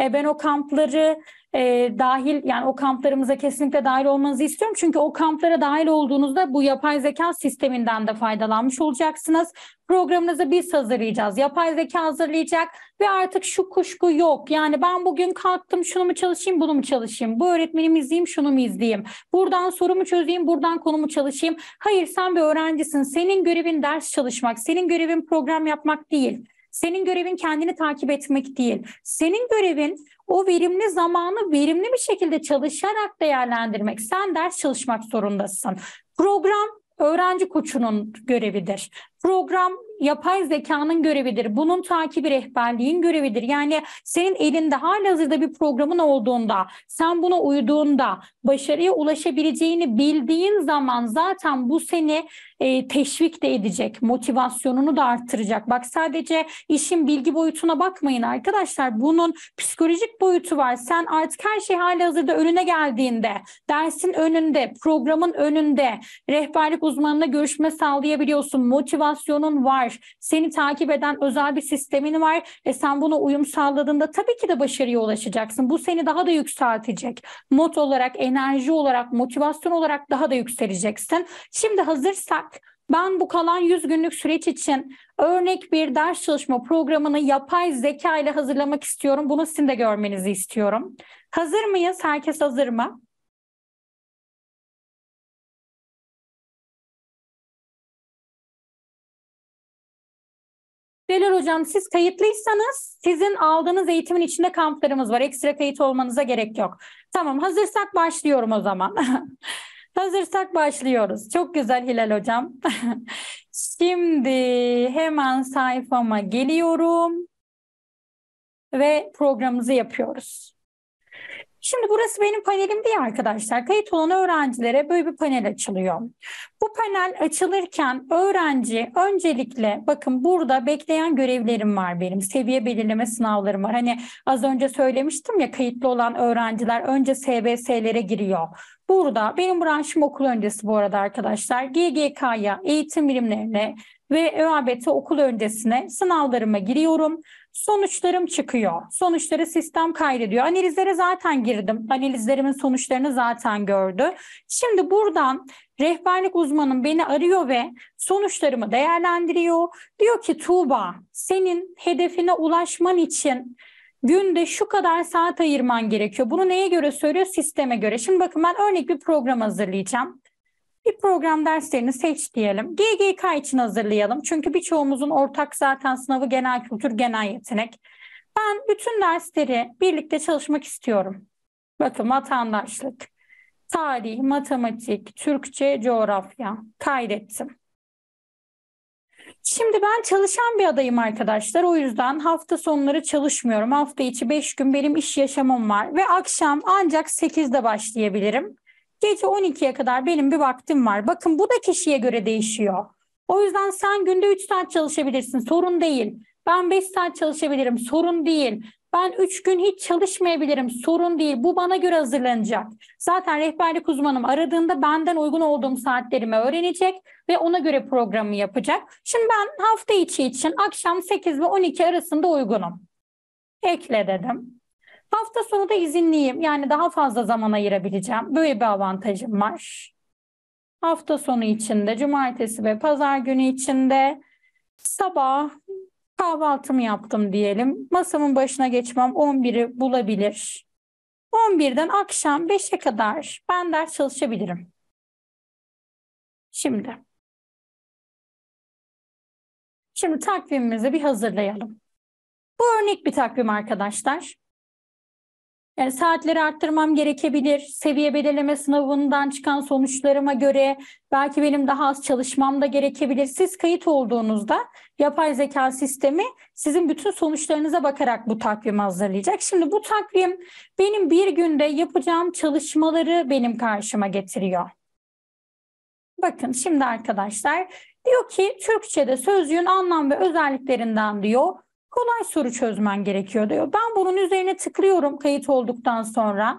E, ben o kampları e, dahil yani o kamplarımıza kesinlikle dahil olmanızı istiyorum. Çünkü o kamplara dahil olduğunuzda bu yapay zeka sisteminden de faydalanmış olacaksınız. Programınızı biz hazırlayacağız. Yapay zeka hazırlayacak ve artık şu kuşku yok. Yani ben bugün kalktım şunu mu çalışayım bunu mu çalışayım? Bu öğretmenimi izleyeyim şunu mu izleyeyim? Buradan sorumu çözeyim buradan konumu çalışayım. Hayır sen bir öğrencisin. Senin görevin ders çalışmak. Senin görevin program yapmak değil. Senin görevin kendini takip etmek değil. Senin görevin o verimli zamanı verimli bir şekilde çalışarak değerlendirmek. Sen ders çalışmak zorundasın. Program öğrenci koçunun görevidir. Program yapay zekanın görevidir. Bunun takibi rehberliğin görevidir. Yani senin elinde hala hazırda bir programın olduğunda, sen buna uyduğunda, başarıya ulaşabileceğini bildiğin zaman zaten bu seni e, teşvik de edecek, motivasyonunu da arttıracak. Bak sadece işin bilgi boyutuna bakmayın arkadaşlar. Bunun psikolojik boyutu var. Sen artık her şey hali hazırda önüne geldiğinde, dersin önünde, programın önünde rehberlik uzmanına görüşme sağlayabiliyorsun. Motivasyonun var. Seni takip eden özel bir sistemin var. E sen buna uyum sağladığında tabii ki de başarıya ulaşacaksın. Bu seni daha da yükseltecek. Mot olarak, enerji olarak, motivasyon olarak daha da yükseleceksin. Şimdi hazırsak ben bu kalan 100 günlük süreç için örnek bir ders çalışma programını yapay zeka ile hazırlamak istiyorum. Bunu sizin de görmenizi istiyorum. Hazır mıyız? Herkes hazır mı? Belir Hocam siz kayıtlıysanız sizin aldığınız eğitimin içinde kamplarımız var. Ekstra kayıt olmanıza gerek yok. Tamam hazırsak başlıyorum o zaman. Hazırsak başlıyoruz. Çok güzel Hilal Hocam. Şimdi hemen sayfama geliyorum ve programımızı yapıyoruz. Şimdi burası benim panelim değil arkadaşlar. Kayıt olan öğrencilere böyle bir panel açılıyor. Bu panel açılırken öğrenci öncelikle bakın burada bekleyen görevlerim var benim. Seviye belirleme sınavlarım var. Hani az önce söylemiştim ya kayıtlı olan öğrenciler önce SBS'lere giriyor. Burada benim branşım okul öncesi bu arada arkadaşlar. GGK'ya, eğitim birimlerine ve ÖABT okul öncesine sınavlarıma giriyorum sonuçlarım çıkıyor. Sonuçları sistem kaydediyor. Analizlere zaten girdim. Analizlerimin sonuçlarını zaten gördü. Şimdi buradan rehberlik uzmanım beni arıyor ve sonuçlarımı değerlendiriyor. Diyor ki Tuğba senin hedefine ulaşman için günde şu kadar saat ayırman gerekiyor. Bunu neye göre söylüyor? Sisteme göre. Şimdi bakın ben örnek bir program hazırlayacağım bir program derslerini seç diyelim. GGK için hazırlayalım. Çünkü birçoğumuzun ortak zaten sınavı genel kültür, genel yetenek. Ben bütün dersleri birlikte çalışmak istiyorum. Bakın vatandaşlık, tarih, matematik, Türkçe, coğrafya kaydettim. Şimdi ben çalışan bir adayım arkadaşlar. O yüzden hafta sonları çalışmıyorum. Hafta içi 5 gün benim iş yaşamım var ve akşam ancak 8'de başlayabilirim. Gece 12'ye kadar benim bir vaktim var. Bakın bu da kişiye göre değişiyor. O yüzden sen günde 3 saat çalışabilirsin. Sorun değil. Ben 5 saat çalışabilirim. Sorun değil. Ben 3 gün hiç çalışmayabilirim. Sorun değil. Bu bana göre hazırlanacak. Zaten rehberlik uzmanım aradığında benden uygun olduğum saatlerimi öğrenecek ve ona göre programı yapacak. Şimdi ben hafta içi için akşam 8 ve 12 arasında uygunum. Ekle dedim. Hafta sonu da izinliyim. Yani daha fazla zaman ayırabileceğim. Böyle bir avantajım var. Hafta sonu içinde, cumartesi ve pazar günü içinde sabah kahvaltımı yaptım diyelim. Masamın başına geçmem 11'i bulabilir. 11'den akşam 5'e kadar ben ders çalışabilirim. Şimdi. Şimdi takvimimizi bir hazırlayalım. Bu örnek bir takvim arkadaşlar. Yani e, saatleri arttırmam gerekebilir. Seviye belirleme sınavından çıkan sonuçlarıma göre belki benim daha az çalışmam da gerekebilir. Siz kayıt olduğunuzda yapay zeka sistemi sizin bütün sonuçlarınıza bakarak bu takvim hazırlayacak. Şimdi bu takvim benim bir günde yapacağım çalışmaları benim karşıma getiriyor. Bakın şimdi arkadaşlar diyor ki Türkçe'de sözcüğün anlam ve özelliklerinden diyor kolay soru çözmen gerekiyor diyor. Ben bunun üzerine tıklıyorum kayıt olduktan sonra.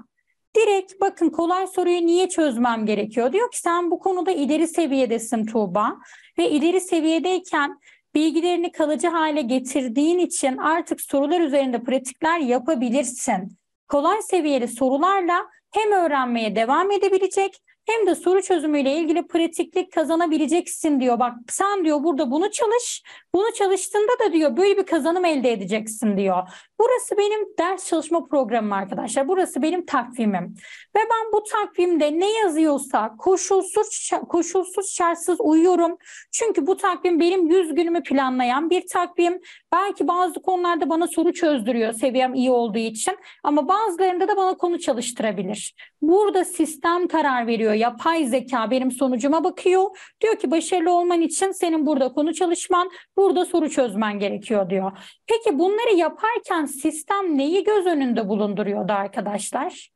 Direkt bakın kolay soruyu niye çözmem gerekiyor? Diyor ki sen bu konuda ileri seviyedesin Tuğba ve ileri seviyedeyken bilgilerini kalıcı hale getirdiğin için artık sorular üzerinde pratikler yapabilirsin. Kolay seviyeli sorularla hem öğrenmeye devam edebilecek hem de soru çözümüyle ilgili pratiklik kazanabileceksin diyor. Bak sen diyor burada bunu çalış, bunu çalıştığında da diyor böyle bir kazanım elde edeceksin diyor. Burası benim ders çalışma programım arkadaşlar. Burası benim takvimim. Ve ben bu takvimde ne yazıyorsa koşulsuz koşulsuz şartsız uyuyorum. Çünkü bu takvim benim 100 günümü planlayan bir takvim. Belki bazı konularda bana soru çözdürüyor seviyem iyi olduğu için ama bazılarında da bana konu çalıştırabilir. Burada sistem karar veriyor. Yapay zeka benim sonucuma bakıyor. Diyor ki başarılı olman için senin burada konu çalışman, burada soru çözmen gerekiyor diyor. Peki bunları yaparken sistem neyi göz önünde bulunduruyordu arkadaşlar?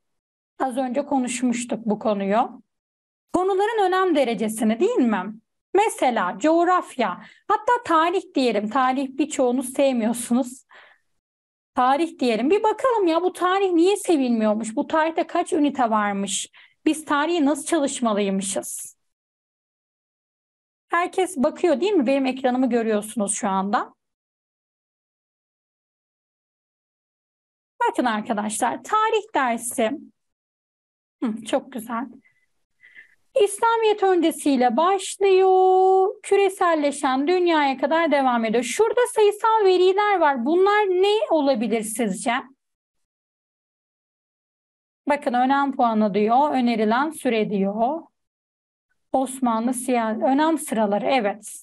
Az önce konuşmuştuk bu konuyu. Konuların önem derecesini değil mi? Mesela coğrafya, hatta tarih diyelim. Tarih birçoğunuz sevmiyorsunuz. Tarih diyelim. Bir bakalım ya bu tarih niye sevilmiyormuş? Bu tarihte kaç ünite varmış? Biz tarihi nasıl çalışmalıymışız? Herkes bakıyor değil mi? Benim ekranımı görüyorsunuz şu anda. Bakın arkadaşlar tarih dersi çok güzel. İslamiyet öncesiyle başlıyor. Küreselleşen dünyaya kadar devam ediyor. Şurada sayısal veriler var. Bunlar ne olabilir sizce? Bakın önem puanı diyor, önerilen süre diyor. Osmanlı siyasi önem sıraları evet.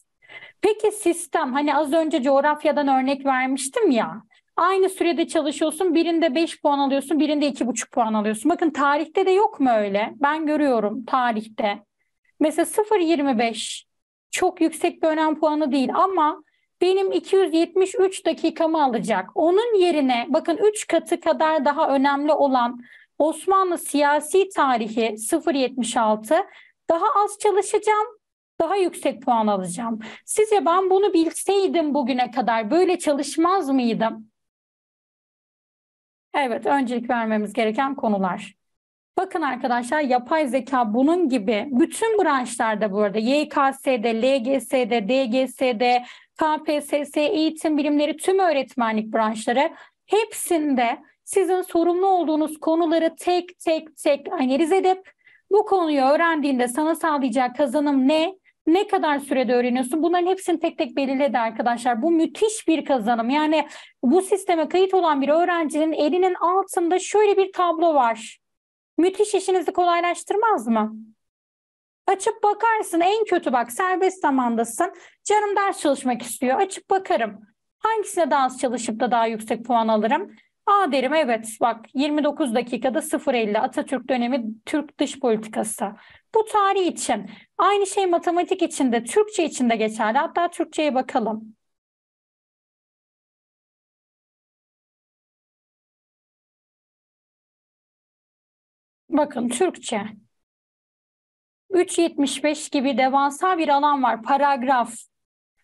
Peki sistem hani az önce coğrafyadan örnek vermiştim ya. Aynı sürede çalışıyorsun. Birinde 5 puan alıyorsun, birinde 2,5 puan alıyorsun. Bakın tarihte de yok mu öyle? Ben görüyorum tarihte. Mesela 0.25 çok yüksek bir önem puanı değil ama benim 273 dakikamı alacak. Onun yerine bakın 3 katı kadar daha önemli olan Osmanlı siyasi tarihi 076 daha az çalışacağım, daha yüksek puan alacağım. Size ben bunu bilseydim bugüne kadar böyle çalışmaz mıydım? Evet, öncelik vermemiz gereken konular. Bakın arkadaşlar yapay zeka bunun gibi bütün branşlarda bu arada YKS'de, LGS'de, DGS'de, KPSS, eğitim bilimleri tüm öğretmenlik branşları hepsinde sizin sorumlu olduğunuz konuları tek tek tek analiz edip bu konuyu öğrendiğinde sana sağlayacak kazanım ne ne kadar sürede öğreniyorsun? Bunların hepsini tek tek belirledi arkadaşlar. Bu müthiş bir kazanım. Yani bu sisteme kayıt olan bir öğrencinin elinin altında şöyle bir tablo var. Müthiş işinizi kolaylaştırmaz mı? Açıp bakarsın en kötü bak serbest zamandasın. Canım ders çalışmak istiyor. Açıp bakarım. Hangisine daha az çalışıp da daha yüksek puan alırım? A derim evet bak 29 dakikada 0.50 Atatürk dönemi Türk dış politikası. Bu tarih için. Aynı şey matematik için de, Türkçe için de geçerli. Hatta Türkçe'ye bakalım. Bakın Türkçe. 3.75 gibi devasa bir alan var. Paragraf.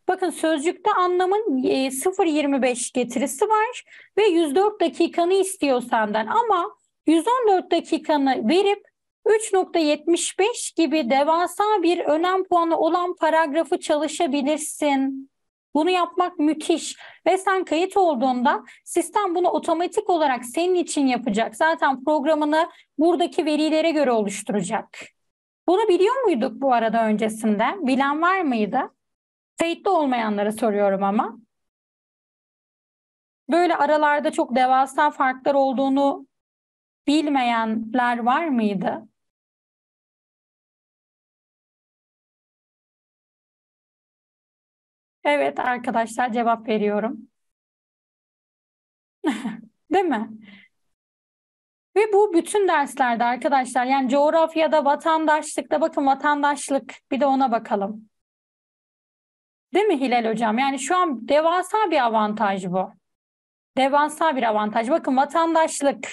Bakın sözcükte anlamın 0.25 e, getirisi var ve 104 dakikanı istiyor senden ama 114 dakikanı verip 3.75 gibi devasa bir önem puanı olan paragrafı çalışabilirsin. Bunu yapmak müthiş ve sen kayıt olduğunda sistem bunu otomatik olarak senin için yapacak. Zaten programını buradaki verilere göre oluşturacak. Bunu biliyor muyduk bu arada öncesinde? Bilen var mıydı? Kayıtlı olmayanlara soruyorum ama. Böyle aralarda çok devasa farklar olduğunu bilmeyenler var mıydı? Evet arkadaşlar cevap veriyorum. Değil mi? Ve bu bütün derslerde arkadaşlar yani coğrafyada, vatandaşlıkta bakın vatandaşlık bir de ona bakalım. Değil mi Hilal hocam? Yani şu an devasa bir avantaj bu. Devasa bir avantaj. Bakın vatandaşlık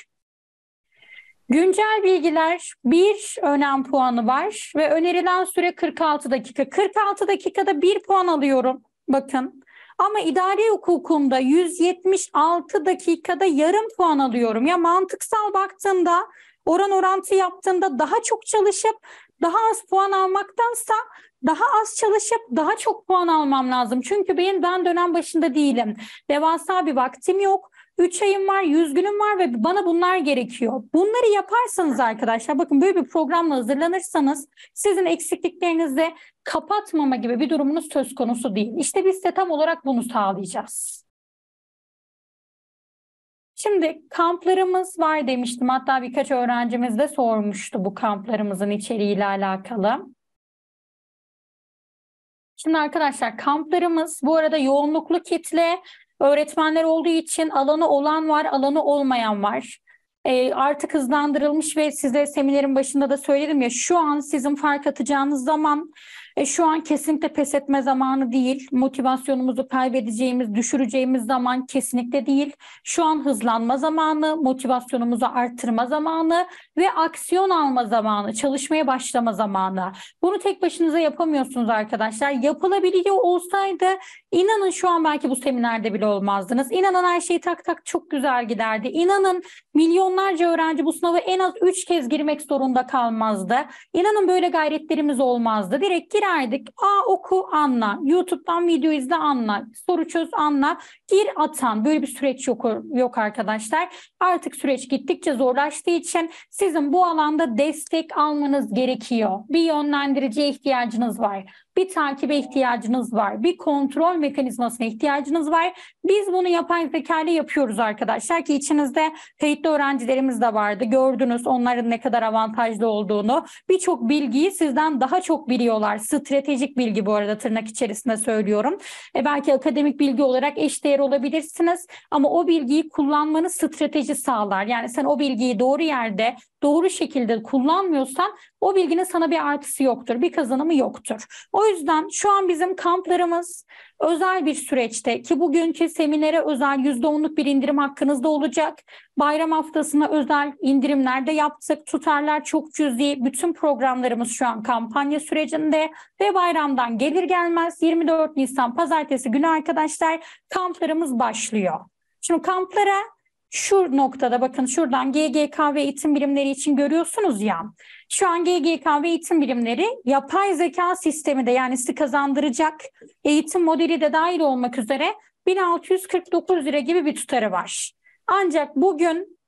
Güncel bilgiler bir önem puanı var ve önerilen süre 46 dakika. 46 dakikada bir puan alıyorum bakın. Ama idare hukukunda 176 dakikada yarım puan alıyorum. Ya mantıksal baktığımda oran orantı yaptığımda daha çok çalışıp daha az puan almaktansa daha az çalışıp daha çok puan almam lazım. Çünkü benim ben dönem başında değilim. Devasa bir vaktim yok. 3 ayım var, 100 günüm var ve bana bunlar gerekiyor. Bunları yaparsanız arkadaşlar bakın böyle bir programla hazırlanırsanız sizin eksikliklerinizi kapatmama gibi bir durumunuz söz konusu değil. İşte biz de tam olarak bunu sağlayacağız. Şimdi kamplarımız var demiştim. Hatta birkaç öğrencimiz de sormuştu bu kamplarımızın içeriğiyle alakalı. Şimdi arkadaşlar kamplarımız bu arada yoğunluklu kitle Öğretmenler olduğu için alanı olan var, alanı olmayan var. E, artık hızlandırılmış ve size seminerin başında da söyledim ya şu an sizin fark atacağınız zaman e, şu an kesinlikle pes etme zamanı değil. Motivasyonumuzu kaybedeceğimiz, düşüreceğimiz zaman kesinlikle değil. Şu an hızlanma zamanı, motivasyonumuzu artırma zamanı ve aksiyon alma zamanı, çalışmaya başlama zamanı. Bunu tek başınıza yapamıyorsunuz arkadaşlar. Yapılabiliyor olsaydı inanın şu an belki bu seminerde bile olmazdınız. İnanın her şey tak tak çok güzel giderdi. İnanın milyonlarca öğrenci bu sınavı en az 3 kez girmek zorunda kalmazdı. İnanın böyle gayretlerimiz olmazdı. Direkt gir girerdik. A oku anla, YouTube'dan video izle anla, soru çöz anla, gir atan böyle bir süreç yok, yok arkadaşlar. Artık süreç gittikçe zorlaştığı için sizin bu alanda destek almanız gerekiyor. Bir yönlendirici ihtiyacınız var bir takibe ihtiyacınız var. Bir kontrol mekanizmasına ihtiyacınız var. Biz bunu yapay zeka ile yapıyoruz arkadaşlar ki içinizde kayıtlı öğrencilerimiz de vardı. Gördünüz onların ne kadar avantajlı olduğunu. Birçok bilgiyi sizden daha çok biliyorlar. Stratejik bilgi bu arada tırnak içerisinde söylüyorum. E belki akademik bilgi olarak eşdeğer olabilirsiniz ama o bilgiyi kullanmanız strateji sağlar. Yani sen o bilgiyi doğru yerde doğru şekilde kullanmıyorsan o bilginin sana bir artısı yoktur, bir kazanımı yoktur. O yüzden şu an bizim kamplarımız özel bir süreçte ki bugünkü seminere özel %10'luk bir indirim hakkınızda olacak. Bayram haftasına özel indirimler de yaptık. Tutarlar çok cüzi. Bütün programlarımız şu an kampanya sürecinde ve bayramdan gelir gelmez 24 Nisan pazartesi günü arkadaşlar kamplarımız başlıyor. Şimdi kamplara şu noktada bakın şuradan GGK ve eğitim bilimleri için görüyorsunuz ya. Şu an GGK ve eğitim bilimleri yapay zeka sistemi de yani sizi kazandıracak eğitim modeli de dahil olmak üzere 1649 lira gibi bir tutarı var. Ancak bugün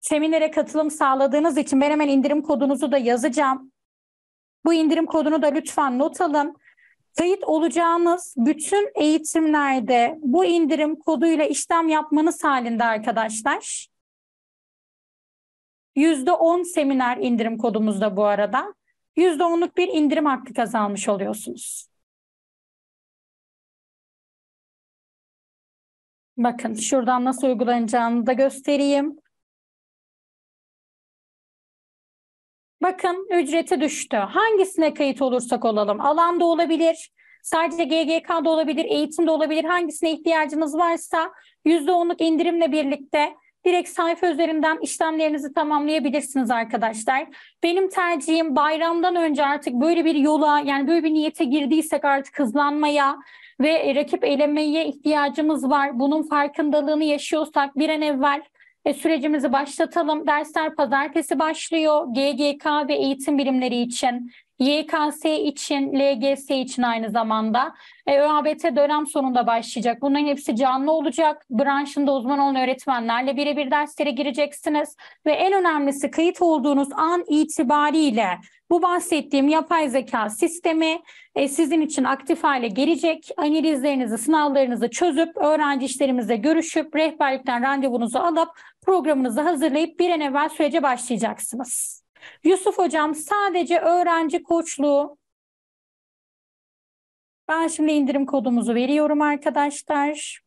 seminere katılım sağladığınız için ben hemen indirim kodunuzu da yazacağım. Bu indirim kodunu da lütfen not alın kayıt olacağınız bütün eğitimlerde bu indirim koduyla işlem yapmanız halinde arkadaşlar. %10 seminer indirim kodumuzda bu arada. %10'luk bir indirim hakkı kazanmış oluyorsunuz. Bakın şuradan nasıl uygulanacağını da göstereyim. Bakın ücreti düştü. Hangisine kayıt olursak olalım. Alanda olabilir, sadece GGK'da olabilir, eğitimde olabilir. Hangisine ihtiyacınız varsa %10'luk indirimle birlikte direkt sayfa üzerinden işlemlerinizi tamamlayabilirsiniz arkadaşlar. Benim tercihim bayramdan önce artık böyle bir yola yani böyle bir niyete girdiysek artık hızlanmaya ve e, rakip elemeye ihtiyacımız var. Bunun farkındalığını yaşıyorsak bir an evvel e, sürecimizi başlatalım. Dersler pazartesi başlıyor. GGK ve eğitim birimleri için YKS için, LGS için aynı zamanda. E, ÖABT dönem sonunda başlayacak. Bunların hepsi canlı olacak. Branşında uzman olan öğretmenlerle birebir derslere gireceksiniz. Ve en önemlisi kayıt olduğunuz an itibariyle bu bahsettiğim yapay zeka sistemi e, sizin için aktif hale gelecek. Analizlerinizi, sınavlarınızı çözüp öğrenci işlerimizle görüşüp rehberlikten randevunuzu alıp programınızı hazırlayıp bir an evvel sürece başlayacaksınız. Yusuf Hocam sadece öğrenci koçluğu ben şimdi indirim kodumuzu veriyorum arkadaşlar.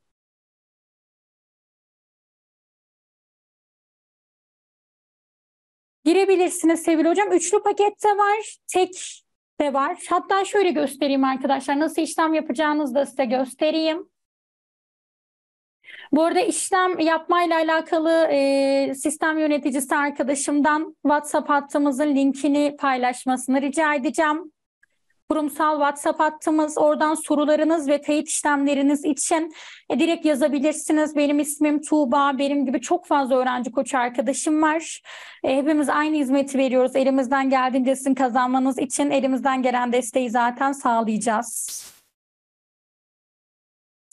Girebilirsiniz Sevil Hocam. Üçlü pakette var. Tek de var. Hatta şöyle göstereyim arkadaşlar. Nasıl işlem yapacağınızı da size göstereyim. Bu arada işlem yapmayla alakalı e, sistem yöneticisi arkadaşımdan WhatsApp hattımızın linkini paylaşmasını rica edeceğim kurumsal WhatsApp hattımız. Oradan sorularınız ve teyit işlemleriniz için e, direkt yazabilirsiniz. Benim ismim Tuğba, benim gibi çok fazla öğrenci koçu arkadaşım var. E, hepimiz aynı hizmeti veriyoruz. Elimizden geldiğince sizin kazanmanız için elimizden gelen desteği zaten sağlayacağız.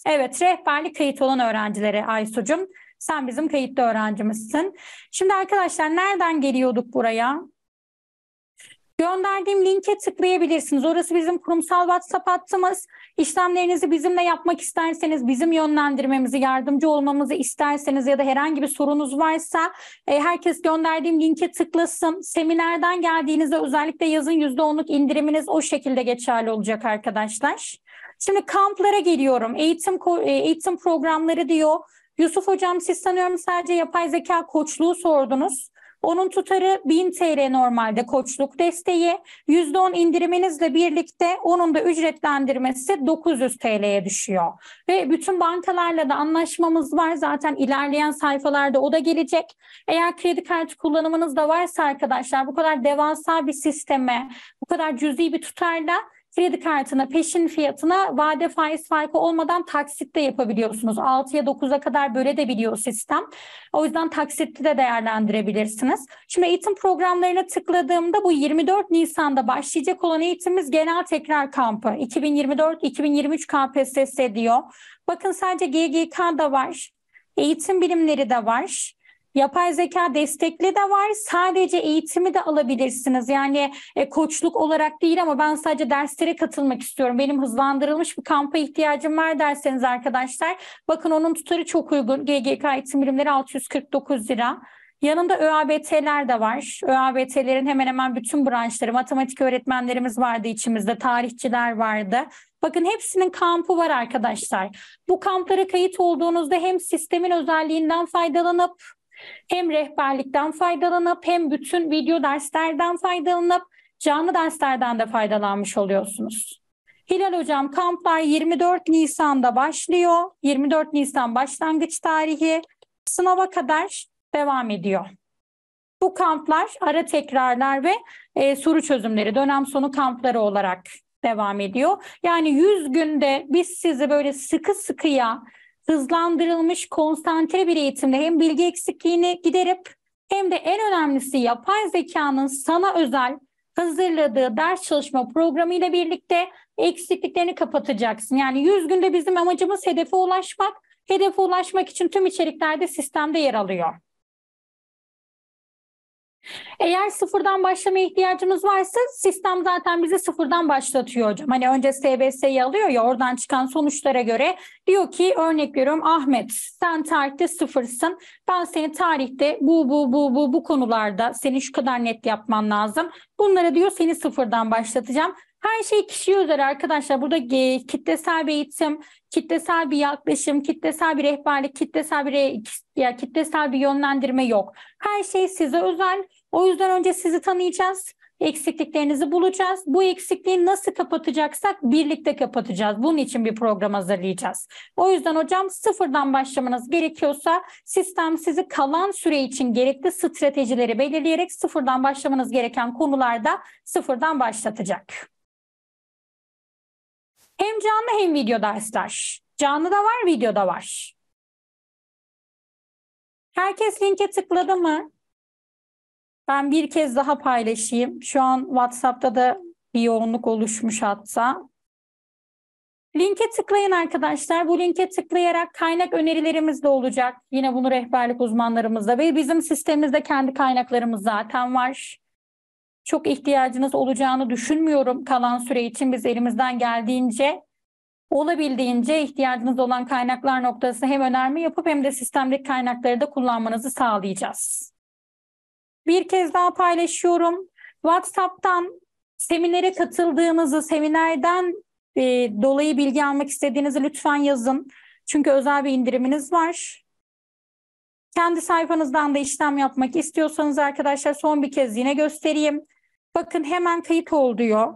Evet, rehberlik kayıt olan öğrencilere Aysu'cum. Sen bizim kayıtlı öğrencimizsin. Şimdi arkadaşlar nereden geliyorduk buraya? Gönderdiğim linke tıklayabilirsiniz. Orası bizim kurumsal WhatsApp hattımız. İşlemlerinizi bizimle yapmak isterseniz, bizim yönlendirmemizi, yardımcı olmamızı isterseniz ya da herhangi bir sorunuz varsa e, herkes gönderdiğim linke tıklasın. Seminerden geldiğinizde özellikle yazın %10'luk indiriminiz o şekilde geçerli olacak arkadaşlar. Şimdi kamplara geliyorum. Eğitim e, eğitim programları diyor. Yusuf hocam siz sanıyorum sadece yapay zeka koçluğu sordunuz. Onun tutarı 1000 TL normalde koçluk desteği. %10 indiriminizle birlikte onun da ücretlendirmesi 900 TL'ye düşüyor. Ve bütün bankalarla da anlaşmamız var. Zaten ilerleyen sayfalarda o da gelecek. Eğer kredi kartı kullanımınız da varsa arkadaşlar bu kadar devasa bir sisteme, bu kadar cüzi bir tutarla kredi kartına peşin fiyatına vade faiz farkı olmadan taksit de yapabiliyorsunuz. 6'ya 9'a kadar böyle de biliyor sistem. O yüzden taksitli de değerlendirebilirsiniz. Şimdi eğitim programlarına tıkladığımda bu 24 Nisan'da başlayacak olan eğitimimiz genel tekrar kampı. 2024-2023 KPSS diyor. Bakın sadece GGK da var. Eğitim bilimleri de var. Yapay zeka destekli de var. Sadece eğitimi de alabilirsiniz. Yani e, koçluk olarak değil ama ben sadece derslere katılmak istiyorum. Benim hızlandırılmış bir kampa ihtiyacım var derseniz arkadaşlar. Bakın onun tutarı çok uygun. GGK eğitim bilimleri 649 lira. Yanında ÖABT'ler de var. ÖABT'lerin hemen hemen bütün branşları, matematik öğretmenlerimiz vardı içimizde, tarihçiler vardı. Bakın hepsinin kampı var arkadaşlar. Bu kamplara kayıt olduğunuzda hem sistemin özelliğinden faydalanıp hem rehberlikten faydalanıp hem bütün video derslerden faydalanıp canlı derslerden de faydalanmış oluyorsunuz. Hilal Hocam kamplar 24 Nisan'da başlıyor. 24 Nisan başlangıç tarihi sınava kadar devam ediyor. Bu kamplar ara tekrarlar ve e, soru çözümleri, dönem sonu kampları olarak devam ediyor. Yani 100 günde biz sizi böyle sıkı sıkıya hızlandırılmış konsantre bir eğitimle hem bilgi eksikliğini giderip hem de en önemlisi yapay zekanın sana özel hazırladığı ders çalışma programı ile birlikte eksikliklerini kapatacaksın. Yani 100 günde bizim amacımız hedefe ulaşmak. Hedefe ulaşmak için tüm içeriklerde sistemde yer alıyor. Eğer sıfırdan başlama ihtiyacımız varsa sistem zaten bizi sıfırdan başlatıyor hocam. Hani önce SBS'yi alıyor ya oradan çıkan sonuçlara göre diyor ki örnek veriyorum Ahmet sen tarihte sıfırsın. Ben seni tarihte bu bu bu bu bu konularda seni şu kadar net yapman lazım. Bunlara diyor seni sıfırdan başlatacağım. Her şey kişiye özel arkadaşlar. Burada kitlesel bir eğitim, kitlesel bir yaklaşım, kitlesel bir rehberlik, kitlesel bir ya kitlesel bir yönlendirme yok. Her şey size özel. O yüzden önce sizi tanıyacağız. Eksikliklerinizi bulacağız. Bu eksikliği nasıl kapatacaksak birlikte kapatacağız. Bunun için bir program hazırlayacağız. O yüzden hocam sıfırdan başlamanız gerekiyorsa sistem sizi kalan süre için gerekli stratejileri belirleyerek sıfırdan başlamanız gereken konularda sıfırdan başlatacak. Hem canlı hem video dersler. Canlı da var, video da var. Herkes linke tıkladı mı? Ben bir kez daha paylaşayım. Şu an WhatsApp'ta da bir yoğunluk oluşmuş hatta. Linke tıklayın arkadaşlar. Bu linke tıklayarak kaynak önerilerimiz de olacak. Yine bunu rehberlik uzmanlarımızla. ve bizim sistemimizde kendi kaynaklarımız zaten var. Çok ihtiyacınız olacağını düşünmüyorum kalan süre için. Biz elimizden geldiğince olabildiğince ihtiyacınız olan kaynaklar noktası hem önerme yapıp hem de sistemdeki kaynakları da kullanmanızı sağlayacağız. Bir kez daha paylaşıyorum. WhatsApp'tan seminere katıldığınızı, seminerden e, dolayı bilgi almak istediğinizi lütfen yazın. Çünkü özel bir indiriminiz var. Kendi sayfanızdan da işlem yapmak istiyorsanız arkadaşlar son bir kez yine göstereyim. Bakın hemen kayıt ol diyor.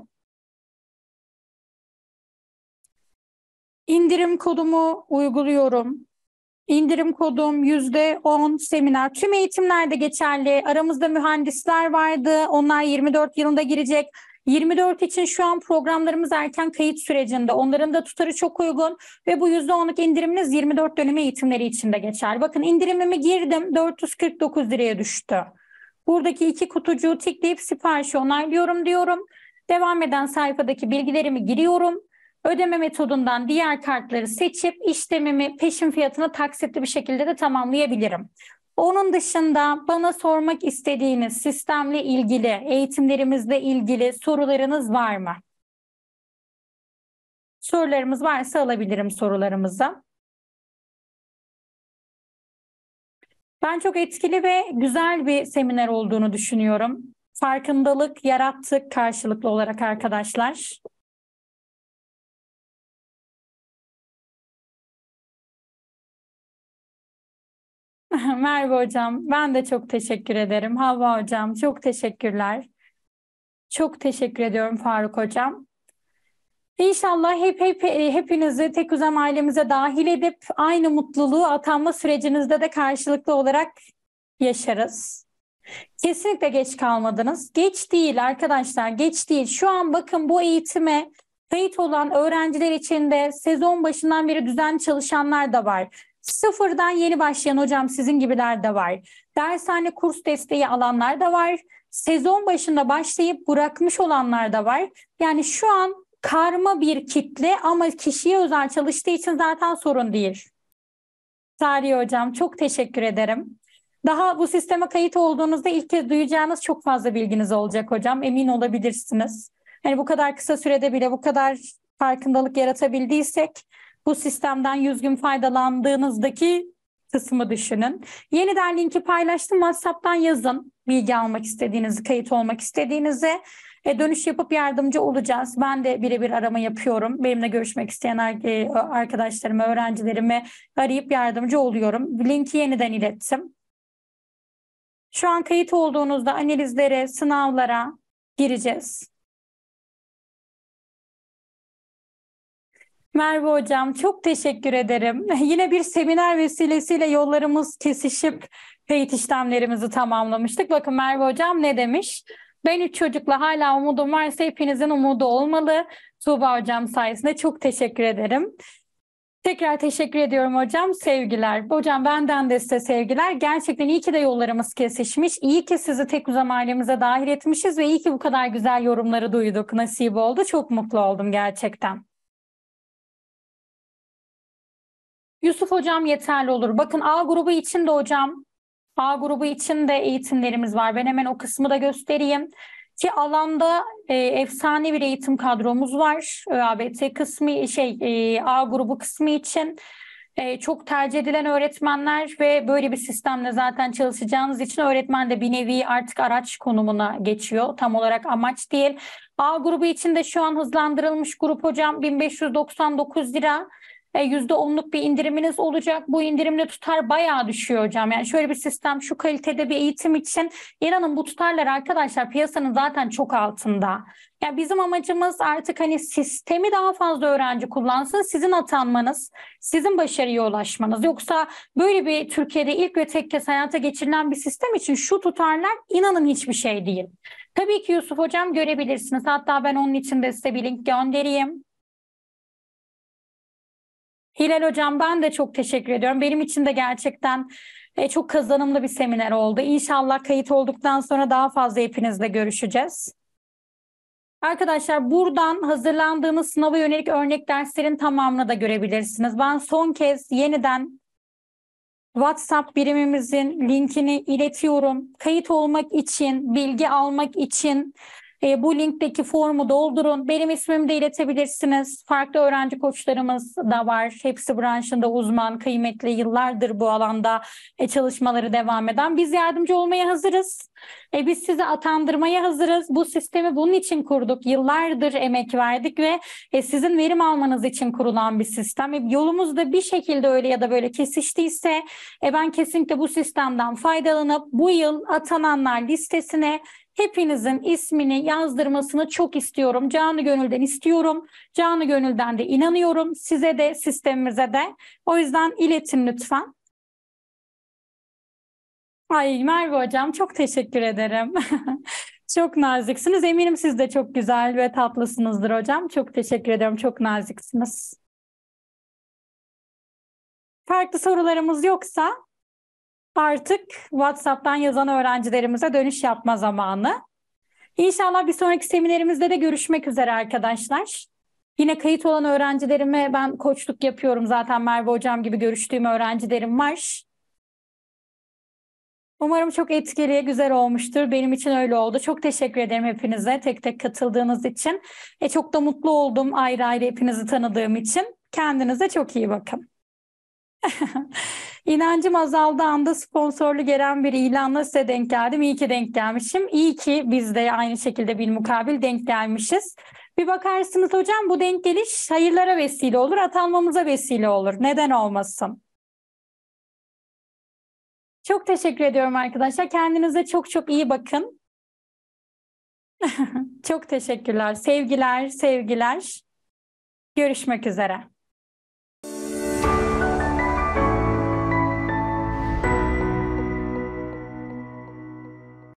İndirim kodumu uyguluyorum. İndirim kodum yüzde on seminer. Tüm eğitimlerde geçerli. Aramızda mühendisler vardı. Onlar 24 yılında girecek. 24 için şu an programlarımız erken kayıt sürecinde. Onların da tutarı çok uygun ve bu yüzde %10'luk indiriminiz 24 dönemi eğitimleri için de geçer. Bakın indirimimi girdim 449 liraya düştü. Buradaki iki kutucuğu tıklayıp siparişi onaylıyorum diyorum. Devam eden sayfadaki bilgilerimi giriyorum. Ödeme metodundan diğer kartları seçip işlemimi peşin fiyatına taksitli bir şekilde de tamamlayabilirim. Onun dışında bana sormak istediğiniz sistemle ilgili, eğitimlerimizle ilgili sorularınız var mı? Sorularımız varsa alabilirim sorularımızı. Ben çok etkili ve güzel bir seminer olduğunu düşünüyorum. Farkındalık yarattık karşılıklı olarak arkadaşlar. Merve Hocam, ben de çok teşekkür ederim. Havva Hocam, çok teşekkürler. Çok teşekkür ediyorum Faruk Hocam. İnşallah hep, hep hepinizi tek uzam ailemize dahil edip aynı mutluluğu atanma sürecinizde de karşılıklı olarak yaşarız. Kesinlikle geç kalmadınız. Geç değil arkadaşlar, geç değil. Şu an bakın bu eğitime kayıt olan öğrenciler içinde sezon başından beri düzen çalışanlar da var. Sıfırdan yeni başlayan hocam sizin gibiler de var. Dershane kurs desteği alanlar da var. Sezon başında başlayıp bırakmış olanlar da var. Yani şu an karma bir kitle ama kişiye özel çalıştığı için zaten sorun değil. Tarihi hocam çok teşekkür ederim. Daha bu sisteme kayıt olduğunuzda ilk kez duyacağınız çok fazla bilginiz olacak hocam. Emin olabilirsiniz. Hani bu kadar kısa sürede bile bu kadar farkındalık yaratabildiysek bu sistemden yüz gün faydalandığınızdaki kısmı düşünün. Yeniden linki paylaştım. WhatsApp'tan yazın bilgi almak istediğinizi, kayıt olmak istediğinizi. E, dönüş yapıp yardımcı olacağız. Ben de birebir arama yapıyorum. Benimle görüşmek isteyen e, arkadaşlarımı, öğrencilerimi arayıp yardımcı oluyorum. Linki yeniden ilettim. Şu an kayıt olduğunuzda analizlere, sınavlara gireceğiz. Merve Hocam çok teşekkür ederim. Yine bir seminer vesilesiyle yollarımız kesişip teyit işlemlerimizi tamamlamıştık. Bakın Merve Hocam ne demiş? Ben üç çocukla hala umudum varsa hepinizin umudu olmalı. Tuğba Hocam sayesinde çok teşekkür ederim. Tekrar teşekkür ediyorum hocam. Sevgiler. Hocam benden de size sevgiler. Gerçekten iyi ki de yollarımız kesişmiş. İyi ki sizi tek uzam ailemize dahil etmişiz ve iyi ki bu kadar güzel yorumları duyduk. Nasip oldu. Çok mutlu oldum gerçekten. Yusuf hocam yeterli olur. Bakın A grubu için de hocam A grubu için de eğitimlerimiz var. Ben hemen o kısmı da göstereyim. Ki alanda e, efsane bir eğitim kadromuz var. ÖABT kısmı şey e, A grubu kısmı için e, çok tercih edilen öğretmenler ve böyle bir sistemle zaten çalışacağınız için öğretmen de bir nevi artık araç konumuna geçiyor. Tam olarak amaç değil. A grubu için de şu an hızlandırılmış grup hocam 1599 lira. %10'luk e, bir indiriminiz olacak. Bu indirimle tutar bayağı düşüyor hocam. Yani şöyle bir sistem şu kalitede bir eğitim için inanın bu tutarlar arkadaşlar piyasanın zaten çok altında. Yani bizim amacımız artık hani sistemi daha fazla öğrenci kullansın. Sizin atanmanız, sizin başarıya ulaşmanız. Yoksa böyle bir Türkiye'de ilk ve tek kez hayata geçirilen bir sistem için şu tutarlar inanın hiçbir şey değil. Tabii ki Yusuf Hocam görebilirsiniz. Hatta ben onun için de size bir link göndereyim. Hilal Hocam ben de çok teşekkür ediyorum. Benim için de gerçekten e, çok kazanımlı bir seminer oldu. İnşallah kayıt olduktan sonra daha fazla hepinizle görüşeceğiz. Arkadaşlar buradan hazırlandığımız sınava yönelik örnek derslerin tamamını da görebilirsiniz. Ben son kez yeniden WhatsApp birimimizin linkini iletiyorum. Kayıt olmak için, bilgi almak için e, bu linkteki formu doldurun. Benim ismimi de iletebilirsiniz. Farklı öğrenci koçlarımız da var. Hepsi branşında uzman, kıymetli yıllardır bu alanda e, çalışmaları devam eden. Biz yardımcı olmaya hazırız. E, biz sizi atandırmaya hazırız. Bu sistemi bunun için kurduk. Yıllardır emek verdik ve e, sizin verim almanız için kurulan bir sistem. E, yolumuzda bir şekilde öyle ya da böyle kesiştiyse e, ben kesinlikle bu sistemden faydalanıp bu yıl atananlar listesine Hepinizin ismini yazdırmasını çok istiyorum. Canı gönülden istiyorum. Canı gönülden de inanıyorum. Size de sistemimize de. O yüzden iletin lütfen. Ay Merve Hocam çok teşekkür ederim. çok naziksiniz. Eminim siz de çok güzel ve tatlısınızdır hocam. Çok teşekkür ederim. Çok naziksiniz. Farklı sorularımız yoksa Artık WhatsApp'tan yazan öğrencilerimize dönüş yapma zamanı. İnşallah bir sonraki seminerimizde de görüşmek üzere arkadaşlar. Yine kayıt olan öğrencilerime ben koçluk yapıyorum zaten Merve Hocam gibi görüştüğüm öğrencilerim var. Umarım çok etkili, güzel olmuştur. Benim için öyle oldu. Çok teşekkür ederim hepinize tek tek katıldığınız için. E, çok da mutlu oldum ayrı ayrı hepinizi tanıdığım için. Kendinize çok iyi bakın. İnancım azaldı anda sponsorlu gelen bir ilanla size denk geldim. İyi ki denk gelmişim. İyi ki biz de aynı şekilde bir mukabil denk gelmişiz. Bir bakarsınız hocam bu denk geliş hayırlara vesile olur, atanmamıza vesile olur. Neden olmasın? Çok teşekkür ediyorum arkadaşlar. Kendinize çok çok iyi bakın. çok teşekkürler. Sevgiler, sevgiler. Görüşmek üzere.